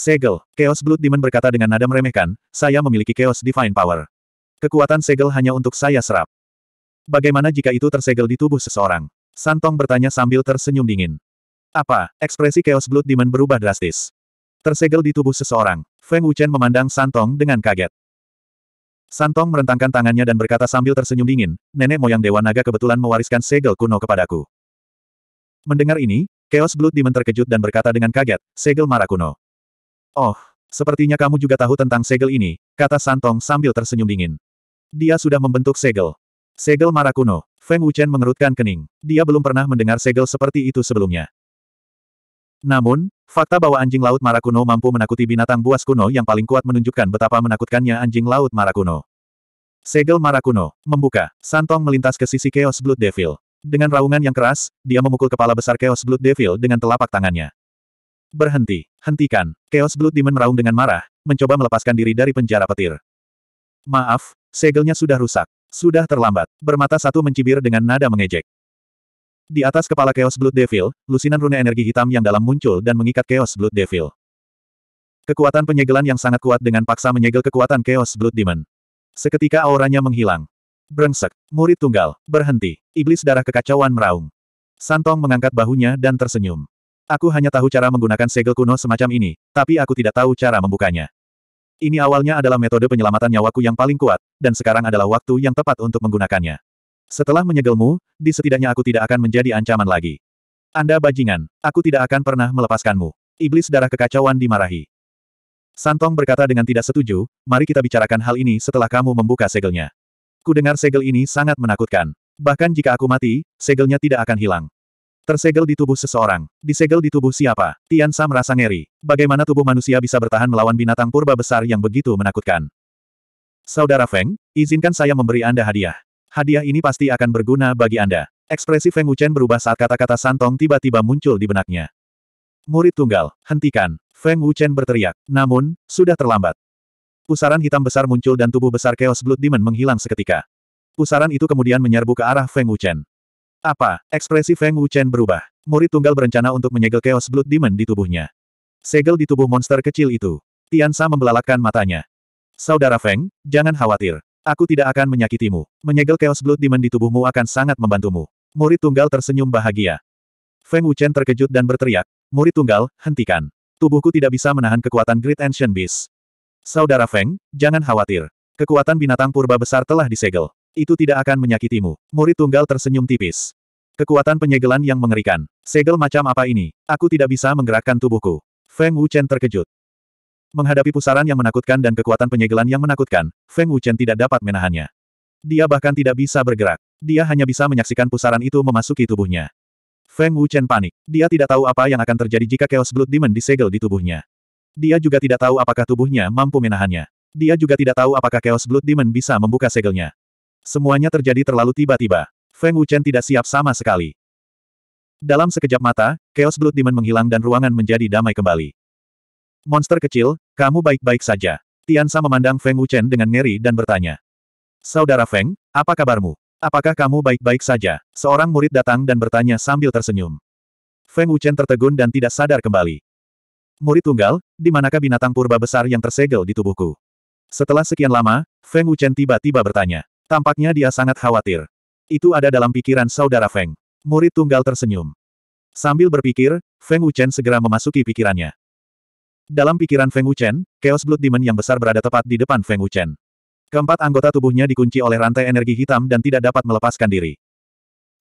Segel, Chaos Blood Demon berkata dengan nada meremehkan, saya memiliki Chaos Divine Power. Kekuatan segel hanya untuk saya serap. Bagaimana jika itu tersegel di tubuh seseorang? Santong bertanya sambil tersenyum dingin. Apa? Ekspresi Chaos Blood Demon berubah drastis. Tersegel di tubuh seseorang. Feng Wuchen memandang Santong dengan kaget. Santong merentangkan tangannya dan berkata sambil tersenyum dingin, nenek moyang Dewa Naga kebetulan mewariskan segel kuno kepadaku. Mendengar ini, Chaos Blood Demon terkejut dan berkata dengan kaget, segel marah kuno. Oh, sepertinya kamu juga tahu tentang segel ini, kata Santong sambil tersenyum dingin. Dia sudah membentuk segel. Segel Marakuno, Feng Wuchen mengerutkan kening. Dia belum pernah mendengar segel seperti itu sebelumnya. Namun, fakta bahwa anjing laut Marakuno mampu menakuti binatang buas kuno yang paling kuat menunjukkan betapa menakutkannya anjing laut Marakuno. Segel Marakuno, membuka, Santong melintas ke sisi Chaos Blood Devil. Dengan raungan yang keras, dia memukul kepala besar Chaos Blood Devil dengan telapak tangannya. Berhenti. Hentikan. Chaos Blood Demon meraung dengan marah, mencoba melepaskan diri dari penjara petir. Maaf, segelnya sudah rusak. Sudah terlambat. Bermata satu mencibir dengan nada mengejek. Di atas kepala Chaos Blood Devil, lusinan rune energi hitam yang dalam muncul dan mengikat Chaos Blood Devil. Kekuatan penyegelan yang sangat kuat dengan paksa menyegel kekuatan Chaos Blood Demon. Seketika auranya menghilang. Brengsek, murid tunggal, berhenti. Iblis darah kekacauan meraung. Santong mengangkat bahunya dan tersenyum. Aku hanya tahu cara menggunakan segel kuno semacam ini, tapi aku tidak tahu cara membukanya. Ini awalnya adalah metode penyelamatan nyawaku yang paling kuat, dan sekarang adalah waktu yang tepat untuk menggunakannya. Setelah menyegelmu, di setidaknya aku tidak akan menjadi ancaman lagi. Anda bajingan, aku tidak akan pernah melepaskanmu. Iblis darah kekacauan dimarahi. Santong berkata dengan tidak setuju, mari kita bicarakan hal ini setelah kamu membuka segelnya. Ku dengar segel ini sangat menakutkan. Bahkan jika aku mati, segelnya tidak akan hilang. Tersegel di tubuh seseorang. Disegel di tubuh siapa? Tian Sa merasa ngeri. Bagaimana tubuh manusia bisa bertahan melawan binatang purba besar yang begitu menakutkan? Saudara Feng, izinkan saya memberi Anda hadiah. Hadiah ini pasti akan berguna bagi Anda. Ekspresi Feng Wuchen berubah saat kata-kata Santong tiba-tiba muncul di benaknya. Murid tunggal, hentikan. Feng Wuchen berteriak. Namun, sudah terlambat. Pusaran hitam besar muncul dan tubuh besar Chaos Blood Demon menghilang seketika. Pusaran itu kemudian menyerbu ke arah Feng Wuchen. Apa? Ekspresi Feng Wuchen berubah. Murid tunggal berencana untuk menyegel Chaos Blood Demon di tubuhnya. Segel di tubuh monster kecil itu. Tian Sa membelalakkan matanya. Saudara Feng, jangan khawatir. Aku tidak akan menyakitimu. Menyegel Chaos Blood Demon di tubuhmu akan sangat membantumu. Murid tunggal tersenyum bahagia. Feng Wuchen terkejut dan berteriak, Murid tunggal, hentikan. Tubuhku tidak bisa menahan kekuatan Great Ancient Beast. Saudara Feng, jangan khawatir. Kekuatan binatang purba besar telah disegel. Itu tidak akan menyakitimu. Murid tunggal tersenyum tipis. Kekuatan penyegelan yang mengerikan. Segel macam apa ini? Aku tidak bisa menggerakkan tubuhku. Feng Wuchen terkejut. Menghadapi pusaran yang menakutkan dan kekuatan penyegelan yang menakutkan, Feng Wuchen tidak dapat menahannya. Dia bahkan tidak bisa bergerak. Dia hanya bisa menyaksikan pusaran itu memasuki tubuhnya. Feng Wuchen panik. Dia tidak tahu apa yang akan terjadi jika Chaos Blood Demon disegel di tubuhnya. Dia juga tidak tahu apakah tubuhnya mampu menahannya. Dia juga tidak tahu apakah Chaos Blood Demon bisa membuka segelnya. Semuanya terjadi terlalu tiba-tiba. Feng Wuchen tidak siap sama sekali. Dalam sekejap mata, Chaos Blood Demon menghilang dan ruangan menjadi damai kembali. Monster kecil, kamu baik-baik saja. Tian Sa memandang Feng Wuchen dengan ngeri dan bertanya. Saudara Feng, apa kabarmu? Apakah kamu baik-baik saja? Seorang murid datang dan bertanya sambil tersenyum. Feng Wuchen tertegun dan tidak sadar kembali. Murid tunggal, di manakah binatang purba besar yang tersegel di tubuhku? Setelah sekian lama, Feng Wuchen tiba-tiba bertanya. Tampaknya dia sangat khawatir. Itu ada dalam pikiran saudara Feng. Murid tunggal tersenyum. Sambil berpikir, Feng Wuchen segera memasuki pikirannya. Dalam pikiran Feng Wuchen, Chaos Blood Demon yang besar berada tepat di depan Feng Wuchen. Keempat anggota tubuhnya dikunci oleh rantai energi hitam dan tidak dapat melepaskan diri.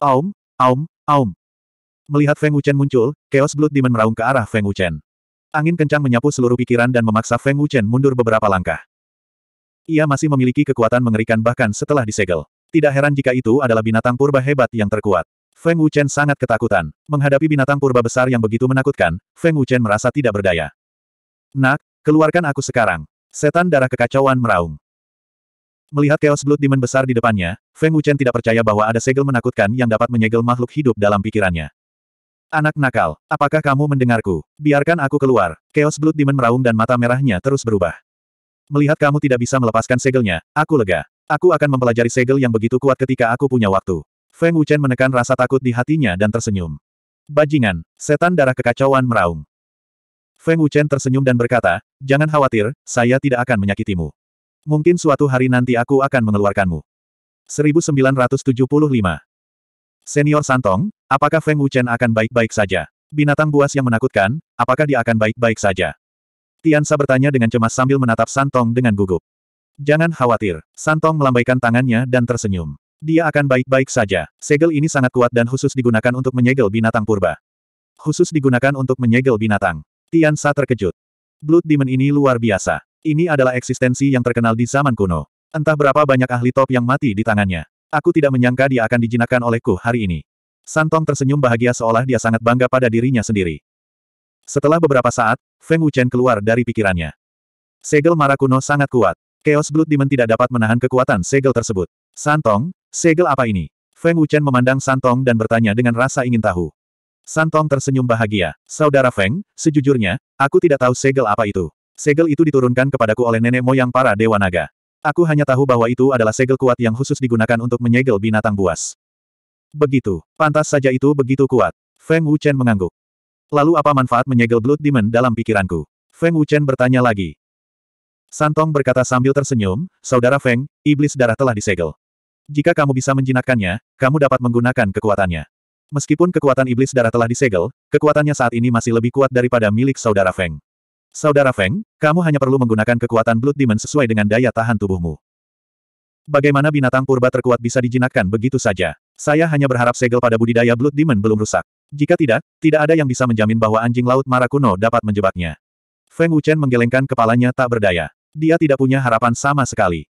Aum, aum, aum. Melihat Feng Wuchen muncul, Chaos Blood Demon meraung ke arah Feng Wuchen. Angin kencang menyapu seluruh pikiran dan memaksa Feng Wuchen mundur beberapa langkah. Ia masih memiliki kekuatan mengerikan bahkan setelah disegel. Tidak heran jika itu adalah binatang purba hebat yang terkuat. Feng Wuchen sangat ketakutan. Menghadapi binatang purba besar yang begitu menakutkan, Feng Wuchen merasa tidak berdaya. Nak, keluarkan aku sekarang. Setan darah kekacauan meraung. Melihat Chaos Blood Demon besar di depannya, Feng Wuchen tidak percaya bahwa ada segel menakutkan yang dapat menyegel makhluk hidup dalam pikirannya. Anak nakal, apakah kamu mendengarku? Biarkan aku keluar. Chaos Blood Demon meraung dan mata merahnya terus berubah. Melihat kamu tidak bisa melepaskan segelnya, aku lega. Aku akan mempelajari segel yang begitu kuat ketika aku punya waktu. Feng Wuchen menekan rasa takut di hatinya dan tersenyum. Bajingan, setan darah kekacauan meraung. Feng Wuchen tersenyum dan berkata, jangan khawatir, saya tidak akan menyakitimu. Mungkin suatu hari nanti aku akan mengeluarkanmu. 1975. Senior Santong, apakah Feng Wuchen akan baik-baik saja? Binatang buas yang menakutkan, apakah dia akan baik-baik saja? Tiansa bertanya dengan cemas sambil menatap Santong dengan gugup. Jangan khawatir. Santong melambaikan tangannya dan tersenyum. Dia akan baik-baik saja. Segel ini sangat kuat dan khusus digunakan untuk menyegel binatang purba. Khusus digunakan untuk menyegel binatang. Tiansa terkejut. Blood Demon ini luar biasa. Ini adalah eksistensi yang terkenal di zaman kuno. Entah berapa banyak ahli top yang mati di tangannya. Aku tidak menyangka dia akan dijinakkan olehku hari ini. Santong tersenyum bahagia seolah dia sangat bangga pada dirinya sendiri. Setelah beberapa saat, Feng Wuchen keluar dari pikirannya. Segel Marakuno sangat kuat. Chaos Blood Demon tidak dapat menahan kekuatan segel tersebut. Santong, segel apa ini? Feng Wuchen memandang Santong dan bertanya dengan rasa ingin tahu. Santong tersenyum bahagia. Saudara Feng, sejujurnya, aku tidak tahu segel apa itu. Segel itu diturunkan kepadaku oleh nenek moyang para Dewa Naga. Aku hanya tahu bahwa itu adalah segel kuat yang khusus digunakan untuk menyegel binatang buas. Begitu, pantas saja itu begitu kuat. Feng Wuchen mengangguk. Lalu apa manfaat menyegel Blood Demon dalam pikiranku? Feng Wuchen bertanya lagi. Santong berkata sambil tersenyum, Saudara Feng, iblis darah telah disegel. Jika kamu bisa menjinakkannya, kamu dapat menggunakan kekuatannya. Meskipun kekuatan iblis darah telah disegel, kekuatannya saat ini masih lebih kuat daripada milik Saudara Feng. Saudara Feng, kamu hanya perlu menggunakan kekuatan Blood Demon sesuai dengan daya tahan tubuhmu. Bagaimana binatang purba terkuat bisa dijinakkan begitu saja? Saya hanya berharap segel pada budidaya Blood Demon belum rusak. Jika tidak, tidak ada yang bisa menjamin bahwa anjing laut Mara kuno dapat menjebaknya. Feng Wuchen menggelengkan kepalanya tak berdaya. Dia tidak punya harapan sama sekali.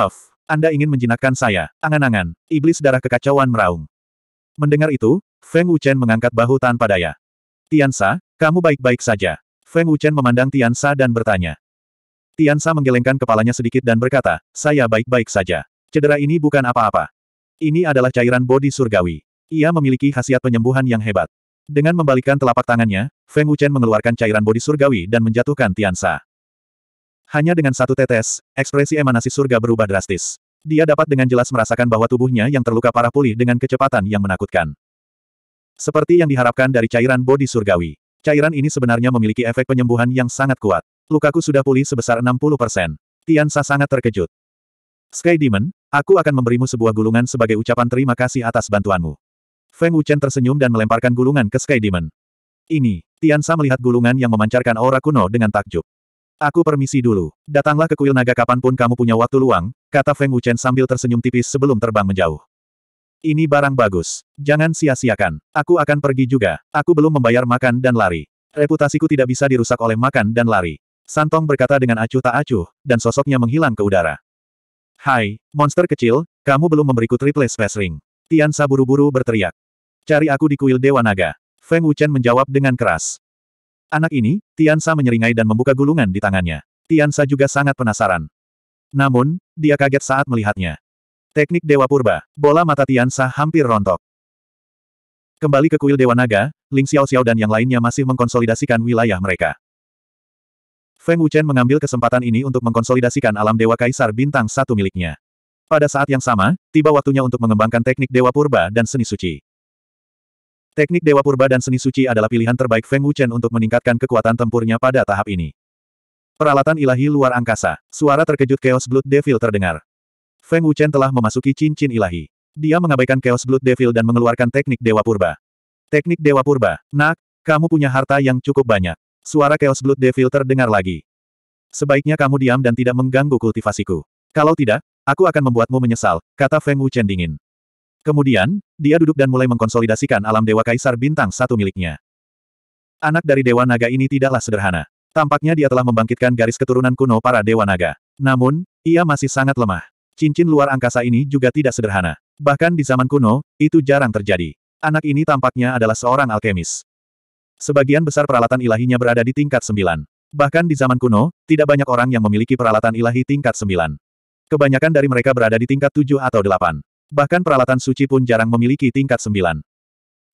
Huff, Anda ingin menjinakkan saya, angan-angan, iblis darah kekacauan meraung. Mendengar itu, Feng Wuchen mengangkat bahu tanpa daya. Tiansa, kamu baik-baik saja. Feng Wuchen memandang Tiansa dan bertanya. Tiansa menggelengkan kepalanya sedikit dan berkata, saya baik-baik saja. Cedera ini bukan apa-apa. Ini adalah cairan bodi surgawi. Ia memiliki khasiat penyembuhan yang hebat. Dengan membalikkan telapak tangannya, Feng Wuchen mengeluarkan cairan bodi surgawi dan menjatuhkan Tiansa. Hanya dengan satu tetes, ekspresi emanasi surga berubah drastis. Dia dapat dengan jelas merasakan bahwa tubuhnya yang terluka parah pulih dengan kecepatan yang menakutkan. Seperti yang diharapkan dari cairan bodi surgawi. Cairan ini sebenarnya memiliki efek penyembuhan yang sangat kuat. Lukaku sudah pulih sebesar 60%. Tiansa sangat terkejut. Sky Demon, aku akan memberimu sebuah gulungan sebagai ucapan terima kasih atas bantuanmu. Feng Wuchen tersenyum dan melemparkan gulungan ke Sky Demon. Ini, Tiansa melihat gulungan yang memancarkan aura kuno dengan takjub. Aku permisi dulu. Datanglah ke kuil naga kapanpun kamu punya waktu luang, kata Feng Wuchen sambil tersenyum tipis sebelum terbang menjauh. Ini barang bagus. Jangan sia-siakan. Aku akan pergi juga. Aku belum membayar makan dan lari. Reputasiku tidak bisa dirusak oleh makan dan lari. Santong berkata dengan acuh tak acuh, dan sosoknya menghilang ke udara. Hai, monster kecil, kamu belum memberiku triple space ring. Tian Sa buru-buru berteriak. Cari aku di kuil Dewa Naga. Feng Wuchen menjawab dengan keras. Anak ini, Tian Sa menyeringai dan membuka gulungan di tangannya. Tian Sa juga sangat penasaran. Namun, dia kaget saat melihatnya. Teknik Dewa Purba, bola mata Tian Sa hampir rontok. Kembali ke kuil Dewa Naga, Ling Xiao Xiao dan yang lainnya masih mengkonsolidasikan wilayah mereka. Feng Wuchen mengambil kesempatan ini untuk mengkonsolidasikan alam Dewa Kaisar Bintang satu miliknya. Pada saat yang sama, tiba waktunya untuk mengembangkan teknik Dewa Purba dan Seni Suci. Teknik Dewa Purba dan Seni Suci adalah pilihan terbaik Feng Wuchen untuk meningkatkan kekuatan tempurnya pada tahap ini. Peralatan ilahi luar angkasa, suara terkejut Chaos Blood Devil terdengar. Feng Wuchen telah memasuki cincin ilahi. Dia mengabaikan Chaos Blood Devil dan mengeluarkan teknik Dewa Purba. Teknik Dewa Purba, nak, kamu punya harta yang cukup banyak. Suara Chaos Blood Devil terdengar lagi. Sebaiknya kamu diam dan tidak mengganggu kultivasiku. Kalau tidak, Aku akan membuatmu menyesal, kata Feng Wuchen dingin. Kemudian, dia duduk dan mulai mengkonsolidasikan alam Dewa Kaisar Bintang satu miliknya. Anak dari Dewa Naga ini tidaklah sederhana. Tampaknya dia telah membangkitkan garis keturunan kuno para Dewa Naga. Namun, ia masih sangat lemah. Cincin luar angkasa ini juga tidak sederhana. Bahkan di zaman kuno, itu jarang terjadi. Anak ini tampaknya adalah seorang alkemis. Sebagian besar peralatan ilahinya berada di tingkat sembilan. Bahkan di zaman kuno, tidak banyak orang yang memiliki peralatan ilahi tingkat sembilan. Kebanyakan dari mereka berada di tingkat tujuh atau delapan. Bahkan peralatan suci pun jarang memiliki tingkat sembilan.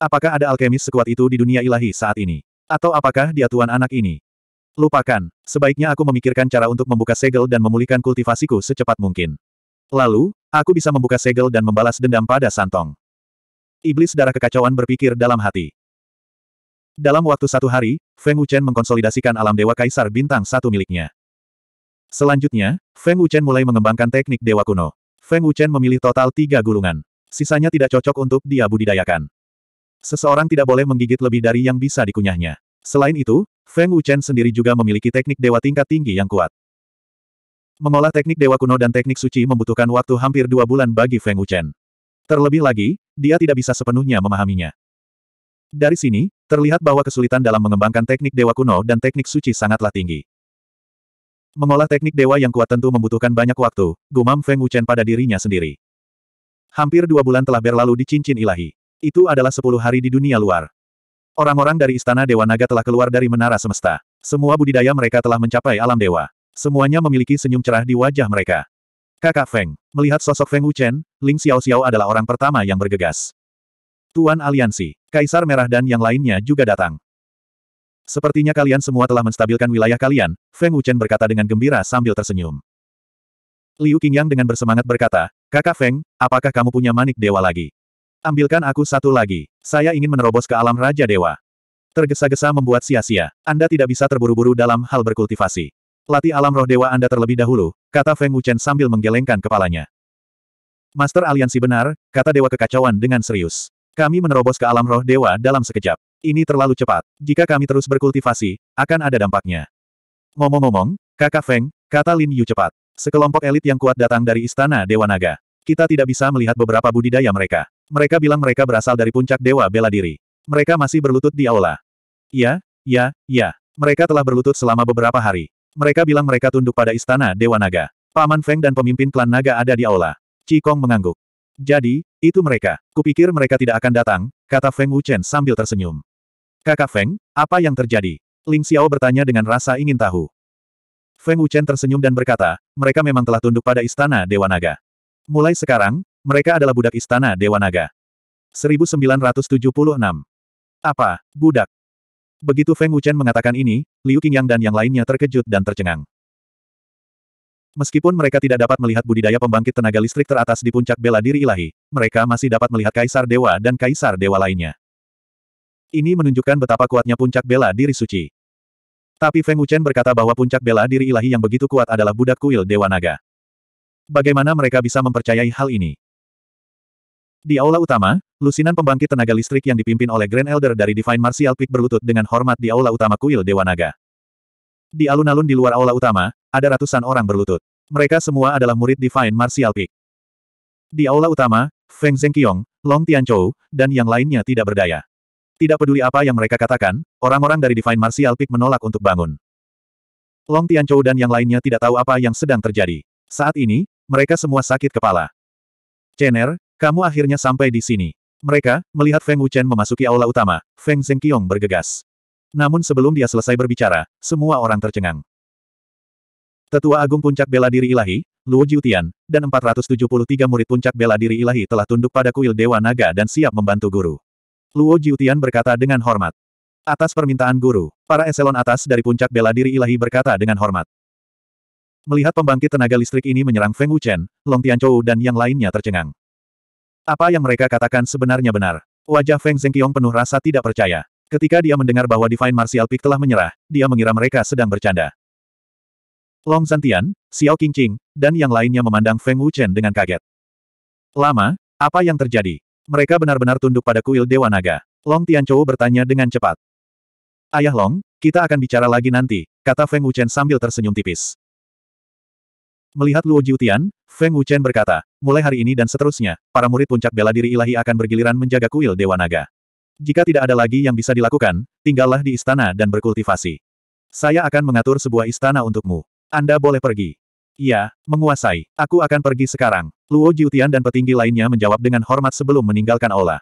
Apakah ada alkemis sekuat itu di dunia ilahi saat ini? Atau apakah dia tuan anak ini? Lupakan, sebaiknya aku memikirkan cara untuk membuka segel dan memulihkan kultivasiku secepat mungkin. Lalu, aku bisa membuka segel dan membalas dendam pada Santong. Iblis darah kekacauan berpikir dalam hati. Dalam waktu satu hari, Feng Wuchen mengkonsolidasikan alam dewa kaisar bintang satu miliknya. Selanjutnya, Feng Wuchen mulai mengembangkan teknik dewa kuno. Feng Wuchen memilih total tiga gulungan. Sisanya tidak cocok untuk dia budidayakan. Seseorang tidak boleh menggigit lebih dari yang bisa dikunyahnya. Selain itu, Feng Wuchen sendiri juga memiliki teknik dewa tingkat tinggi yang kuat. Mengolah teknik dewa kuno dan teknik suci membutuhkan waktu hampir dua bulan bagi Feng Wuchen. Terlebih lagi, dia tidak bisa sepenuhnya memahaminya. Dari sini, terlihat bahwa kesulitan dalam mengembangkan teknik dewa kuno dan teknik suci sangatlah tinggi. Mengolah teknik dewa yang kuat tentu membutuhkan banyak waktu, gumam Feng Wuchen pada dirinya sendiri. Hampir dua bulan telah berlalu di cincin ilahi. Itu adalah sepuluh hari di dunia luar. Orang-orang dari Istana Dewa Naga telah keluar dari Menara Semesta. Semua budidaya mereka telah mencapai alam dewa. Semuanya memiliki senyum cerah di wajah mereka. Kakak Feng, melihat sosok Feng Wuchen, Ling Xiao Xiao adalah orang pertama yang bergegas. Tuan Aliansi, Kaisar Merah dan yang lainnya juga datang. Sepertinya kalian semua telah menstabilkan wilayah kalian, Feng Wuchen berkata dengan gembira sambil tersenyum. Liu Qingyang dengan bersemangat berkata, Kakak Feng, apakah kamu punya manik dewa lagi? Ambilkan aku satu lagi. Saya ingin menerobos ke alam Raja Dewa. Tergesa-gesa membuat sia-sia. Anda tidak bisa terburu-buru dalam hal berkultivasi. Latih alam roh dewa Anda terlebih dahulu, kata Feng Wuchen sambil menggelengkan kepalanya. Master aliansi benar, kata Dewa Kekacauan dengan serius. Kami menerobos ke alam roh dewa dalam sekejap. Ini terlalu cepat. Jika kami terus berkultivasi, akan ada dampaknya. Ngomong-ngomong, kakak Feng, kata Lin Yu cepat. Sekelompok elit yang kuat datang dari Istana Dewa Naga. Kita tidak bisa melihat beberapa budidaya mereka. Mereka bilang mereka berasal dari puncak Dewa Bela Diri. Mereka masih berlutut di aula. Ya, ya, ya. Mereka telah berlutut selama beberapa hari. Mereka bilang mereka tunduk pada Istana Dewa Naga. Paman Feng dan pemimpin klan naga ada di aula. Cikong mengangguk. Jadi, itu mereka. Kupikir mereka tidak akan datang, kata Feng Wuchen sambil tersenyum. Kakak Feng, apa yang terjadi? Ling Xiao bertanya dengan rasa ingin tahu. Feng Wuchen tersenyum dan berkata, mereka memang telah tunduk pada Istana Dewa Naga. Mulai sekarang, mereka adalah budak Istana Dewa Naga. 1976. Apa, budak? Begitu Feng Wuchen mengatakan ini, Liu Qingyang dan yang lainnya terkejut dan tercengang. Meskipun mereka tidak dapat melihat budidaya pembangkit tenaga listrik teratas di puncak bela diri ilahi, mereka masih dapat melihat kaisar dewa dan kaisar dewa lainnya. Ini menunjukkan betapa kuatnya puncak bela diri suci. Tapi Feng Wuchen berkata bahwa puncak bela diri ilahi yang begitu kuat adalah budak kuil Dewa Naga. Bagaimana mereka bisa mempercayai hal ini? Di aula utama, lusinan pembangkit tenaga listrik yang dipimpin oleh Grand Elder dari Divine Martial Peak berlutut dengan hormat di aula utama kuil Dewa Naga. Di alun-alun di luar aula utama, ada ratusan orang berlutut. Mereka semua adalah murid Divine Martial Peak. Di aula utama, Feng Zhengqiong, Long Tianchou, dan yang lainnya tidak berdaya. Tidak peduli apa yang mereka katakan, orang-orang dari Divine Martial Peak menolak untuk bangun. Long Tianchou dan yang lainnya tidak tahu apa yang sedang terjadi. Saat ini, mereka semua sakit kepala. Chener, kamu akhirnya sampai di sini. Mereka, melihat Feng Wuchen memasuki aula utama, Feng Zhengqiong bergegas. Namun sebelum dia selesai berbicara, semua orang tercengang. Tetua Agung Puncak Bela Diri Ilahi, Luo Jiutian, dan 473 murid Puncak Bela Diri Ilahi telah tunduk pada kuil Dewa Naga dan siap membantu guru. Luo Jiutian berkata dengan hormat. Atas permintaan guru, para eselon atas dari puncak bela diri ilahi berkata dengan hormat. Melihat pembangkit tenaga listrik ini menyerang Feng Wuchen, Long Tianchou dan yang lainnya tercengang. Apa yang mereka katakan sebenarnya benar. Wajah Feng Zhengqiong penuh rasa tidak percaya. Ketika dia mendengar bahwa Divine Martial Peak telah menyerah, dia mengira mereka sedang bercanda. Long Zantian, Xiao Qingqing, dan yang lainnya memandang Feng Wuchen dengan kaget. Lama, apa yang terjadi? Mereka benar-benar tunduk pada kuil Dewa Naga. Long Tianchou bertanya dengan cepat. Ayah Long, kita akan bicara lagi nanti, kata Feng Wuchen sambil tersenyum tipis. Melihat Luo Jiutian, Feng Wuchen berkata, mulai hari ini dan seterusnya, para murid puncak bela diri ilahi akan bergiliran menjaga kuil Dewa Naga. Jika tidak ada lagi yang bisa dilakukan, tinggallah di istana dan berkultivasi. Saya akan mengatur sebuah istana untukmu. Anda boleh pergi. Iya, menguasai. Aku akan pergi sekarang. Luo Jiutian dan petinggi lainnya menjawab dengan hormat sebelum meninggalkan aula.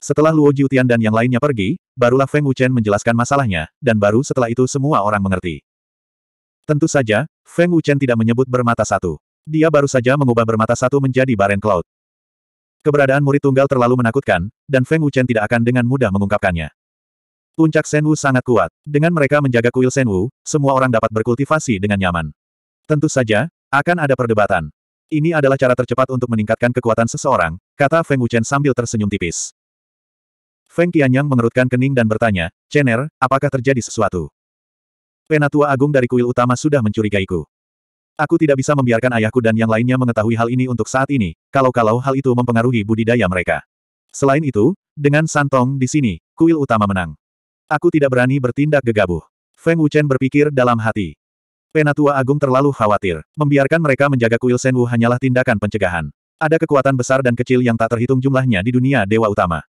Setelah Luo Jiutian dan yang lainnya pergi, barulah Feng Wuchen menjelaskan masalahnya, dan baru setelah itu semua orang mengerti. Tentu saja, Feng Wuchen tidak menyebut bermata satu. Dia baru saja mengubah bermata satu menjadi Baren Cloud. Keberadaan murid tunggal terlalu menakutkan, dan Feng Wuchen tidak akan dengan mudah mengungkapkannya. Puncak Senwu sangat kuat. Dengan mereka menjaga kuil Senwu, semua orang dapat berkultivasi dengan nyaman. Tentu saja, akan ada perdebatan. Ini adalah cara tercepat untuk meningkatkan kekuatan seseorang, kata Feng Wuchen sambil tersenyum tipis. Feng Qianyang mengerutkan kening dan bertanya, Chener, apakah terjadi sesuatu? Penatua Agung dari kuil utama sudah mencurigaiku. Aku tidak bisa membiarkan ayahku dan yang lainnya mengetahui hal ini untuk saat ini, kalau-kalau hal itu mempengaruhi budidaya mereka. Selain itu, dengan Santong di sini, kuil utama menang. Aku tidak berani bertindak gegabah. Feng Wuchen berpikir dalam hati. Penatua Agung terlalu khawatir. Membiarkan mereka menjaga kuil Senwu hanyalah tindakan pencegahan. Ada kekuatan besar dan kecil yang tak terhitung jumlahnya di dunia dewa utama.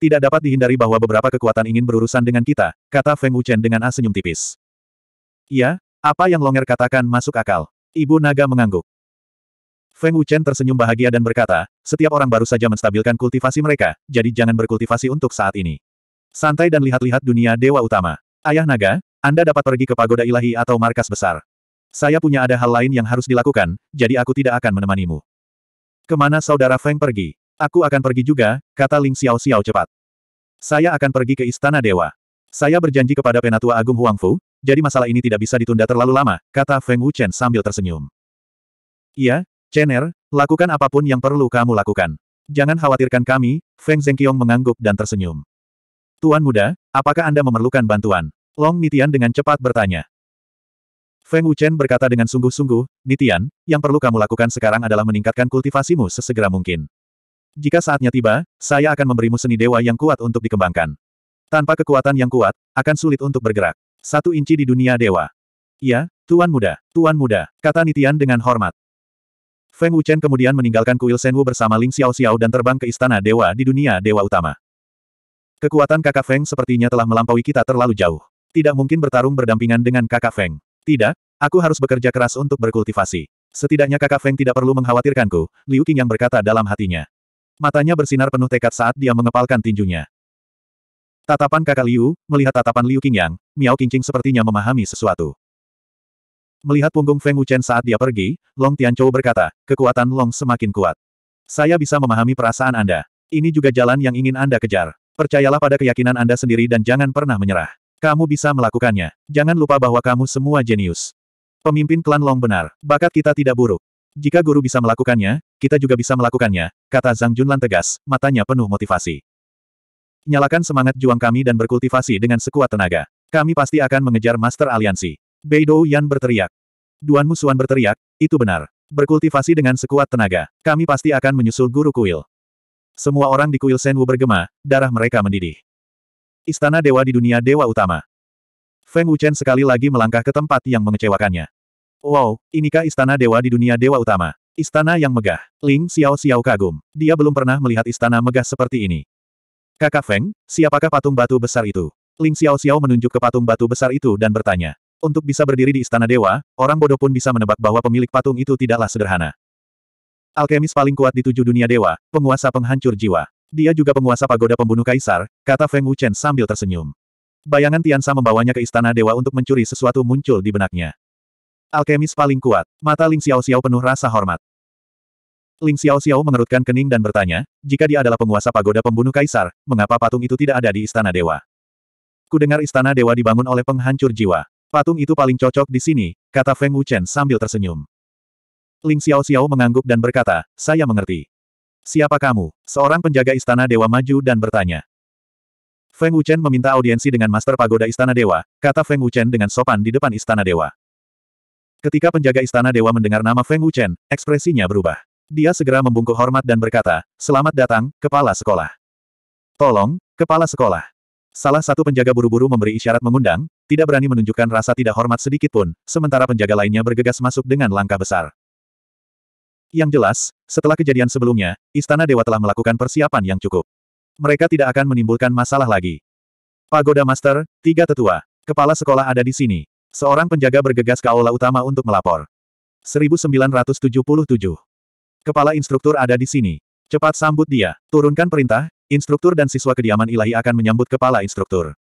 Tidak dapat dihindari bahwa beberapa kekuatan ingin berurusan dengan kita, kata Feng Wuchen dengan a senyum tipis. Iya, apa yang Longer katakan masuk akal. Ibu naga mengangguk. Feng Wuchen tersenyum bahagia dan berkata, setiap orang baru saja menstabilkan kultivasi mereka, jadi jangan berkultivasi untuk saat ini. Santai dan lihat-lihat dunia dewa utama. Ayah naga, anda dapat pergi ke pagoda ilahi atau markas besar. Saya punya ada hal lain yang harus dilakukan, jadi aku tidak akan menemanimu. Kemana saudara Feng pergi? Aku akan pergi juga, kata Ling Xiao Xiao cepat. Saya akan pergi ke Istana Dewa. Saya berjanji kepada Penatua Agung Huang Fu, jadi masalah ini tidak bisa ditunda terlalu lama, kata Feng Wuchen sambil tersenyum. Iya, Chener, lakukan apapun yang perlu kamu lakukan. Jangan khawatirkan kami, Feng Zhengqiong mengangguk dan tersenyum. Tuan muda, apakah Anda memerlukan bantuan? Long Nitian dengan cepat bertanya. Feng Wuchen berkata dengan sungguh-sungguh, Nitian, yang perlu kamu lakukan sekarang adalah meningkatkan kultivasimu sesegera mungkin. Jika saatnya tiba, saya akan memberimu seni dewa yang kuat untuk dikembangkan. Tanpa kekuatan yang kuat, akan sulit untuk bergerak. Satu inci di dunia dewa. Iya, Tuan Muda, Tuan Muda, kata Nitian dengan hormat. Feng Wuchen kemudian meninggalkan kuil Senwu bersama Ling Xiao Xiao dan terbang ke istana dewa di dunia dewa utama. Kekuatan kakak Feng sepertinya telah melampaui kita terlalu jauh. Tidak mungkin bertarung berdampingan dengan kakak Feng. Tidak, aku harus bekerja keras untuk berkultivasi. Setidaknya kakak Feng tidak perlu mengkhawatirkanku, Liu Qing yang berkata dalam hatinya. Matanya bersinar penuh tekad saat dia mengepalkan tinjunya. Tatapan kakak Liu, melihat tatapan Liu Qingyang, Miao Qingqing sepertinya memahami sesuatu. Melihat punggung Feng Wuchen saat dia pergi, Long Tianchou berkata, kekuatan Long semakin kuat. Saya bisa memahami perasaan Anda. Ini juga jalan yang ingin Anda kejar. Percayalah pada keyakinan Anda sendiri dan jangan pernah menyerah. Kamu bisa melakukannya. Jangan lupa bahwa kamu semua jenius. Pemimpin klan Long benar, bakat kita tidak buruk. Jika guru bisa melakukannya, kita juga bisa melakukannya, kata Zhang Junlan tegas, matanya penuh motivasi. Nyalakan semangat juang kami dan berkultivasi dengan sekuat tenaga. Kami pasti akan mengejar Master Aliansi. Beidou Yan berteriak. Duan Musuan berteriak, itu benar. Berkultivasi dengan sekuat tenaga. Kami pasti akan menyusul guru kuil. Semua orang di kuil Senwu bergema, darah mereka mendidih. Istana Dewa di dunia Dewa Utama. Feng Wuchen sekali lagi melangkah ke tempat yang mengecewakannya. Wow, inikah Istana Dewa di dunia Dewa Utama? Istana yang megah. Ling Xiao Xiao kagum. Dia belum pernah melihat istana megah seperti ini. Kakak Feng, siapakah patung batu besar itu? Ling Xiao Xiao menunjuk ke patung batu besar itu dan bertanya. Untuk bisa berdiri di istana dewa, orang bodoh pun bisa menebak bahwa pemilik patung itu tidaklah sederhana. Alkemis paling kuat di tujuh dunia dewa, penguasa penghancur jiwa. Dia juga penguasa pagoda pembunuh kaisar, kata Feng Wuchen sambil tersenyum. Bayangan Tiansa membawanya ke istana dewa untuk mencuri sesuatu muncul di benaknya. Alkemis paling kuat, mata Ling Xiao Xiao penuh rasa hormat. Ling Xiao Xiao mengerutkan kening dan bertanya, jika dia adalah penguasa pagoda pembunuh kaisar, mengapa patung itu tidak ada di istana dewa? Kudengar istana dewa dibangun oleh penghancur jiwa. Patung itu paling cocok di sini, kata Feng Wuchen sambil tersenyum. Ling Xiao Xiao mengangguk dan berkata, saya mengerti. Siapa kamu? Seorang penjaga istana dewa maju dan bertanya. Feng Wuchen meminta audiensi dengan Master Pagoda Istana Dewa, kata Feng Wuchen dengan sopan di depan Istana Dewa. Ketika penjaga Istana Dewa mendengar nama Feng Wuchen, ekspresinya berubah. Dia segera membungkuk hormat dan berkata, Selamat datang, Kepala Sekolah. Tolong, Kepala Sekolah. Salah satu penjaga buru-buru memberi isyarat mengundang, tidak berani menunjukkan rasa tidak hormat sedikitpun, sementara penjaga lainnya bergegas masuk dengan langkah besar. Yang jelas, setelah kejadian sebelumnya, Istana Dewa telah melakukan persiapan yang cukup. Mereka tidak akan menimbulkan masalah lagi. Pagoda Master, tiga tetua. Kepala sekolah ada di sini. Seorang penjaga bergegas ke aula utama untuk melapor. 1977. Kepala instruktur ada di sini. Cepat sambut dia. Turunkan perintah, instruktur dan siswa kediaman ilahi akan menyambut kepala instruktur.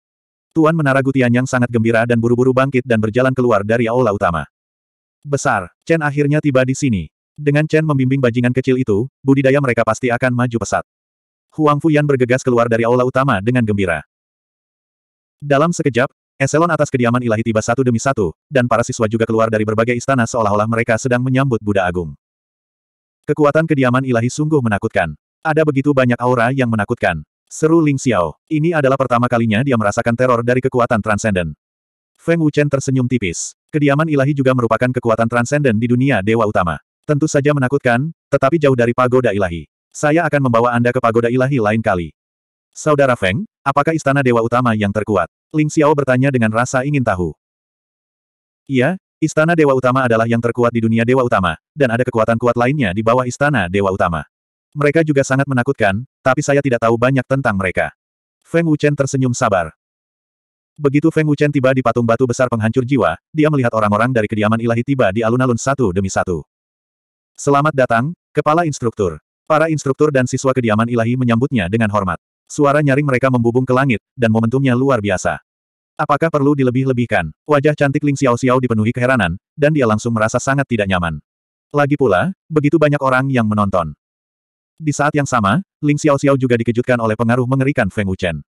Tuan Menara Gutian yang sangat gembira dan buru-buru bangkit dan berjalan keluar dari aula utama. Besar, Chen akhirnya tiba di sini. Dengan Chen membimbing bajingan kecil itu, budidaya mereka pasti akan maju pesat. Huang Fuyan bergegas keluar dari aula utama dengan gembira. Dalam sekejap, eselon atas kediaman ilahi tiba satu demi satu, dan para siswa juga keluar dari berbagai istana seolah-olah mereka sedang menyambut Buddha Agung. Kekuatan kediaman ilahi sungguh menakutkan. Ada begitu banyak aura yang menakutkan. Seru Ling Xiao. Ini adalah pertama kalinya dia merasakan teror dari kekuatan transenden. Feng Wuchen tersenyum tipis. Kediaman ilahi juga merupakan kekuatan transenden di dunia dewa utama. Tentu saja menakutkan, tetapi jauh dari pagoda ilahi. Saya akan membawa Anda ke pagoda ilahi lain kali. Saudara Feng, apakah istana dewa utama yang terkuat? Ling Xiao bertanya dengan rasa ingin tahu. Iya, istana dewa utama adalah yang terkuat di dunia dewa utama, dan ada kekuatan kuat lainnya di bawah istana dewa utama. Mereka juga sangat menakutkan, tapi saya tidak tahu banyak tentang mereka. Feng Wuchen tersenyum sabar. Begitu Feng Wuchen tiba di patung batu besar penghancur jiwa, dia melihat orang-orang dari kediaman ilahi tiba di alun-alun satu demi satu. Selamat datang, Kepala Instruktur. Para instruktur dan siswa kediaman ilahi menyambutnya dengan hormat. Suara nyaring mereka membubung ke langit, dan momentumnya luar biasa. Apakah perlu dilebih-lebihkan? Wajah cantik Ling Xiao Xiao dipenuhi keheranan, dan dia langsung merasa sangat tidak nyaman. Lagi pula, begitu banyak orang yang menonton. Di saat yang sama, Ling Xiao Xiao juga dikejutkan oleh pengaruh mengerikan Feng Wuchen.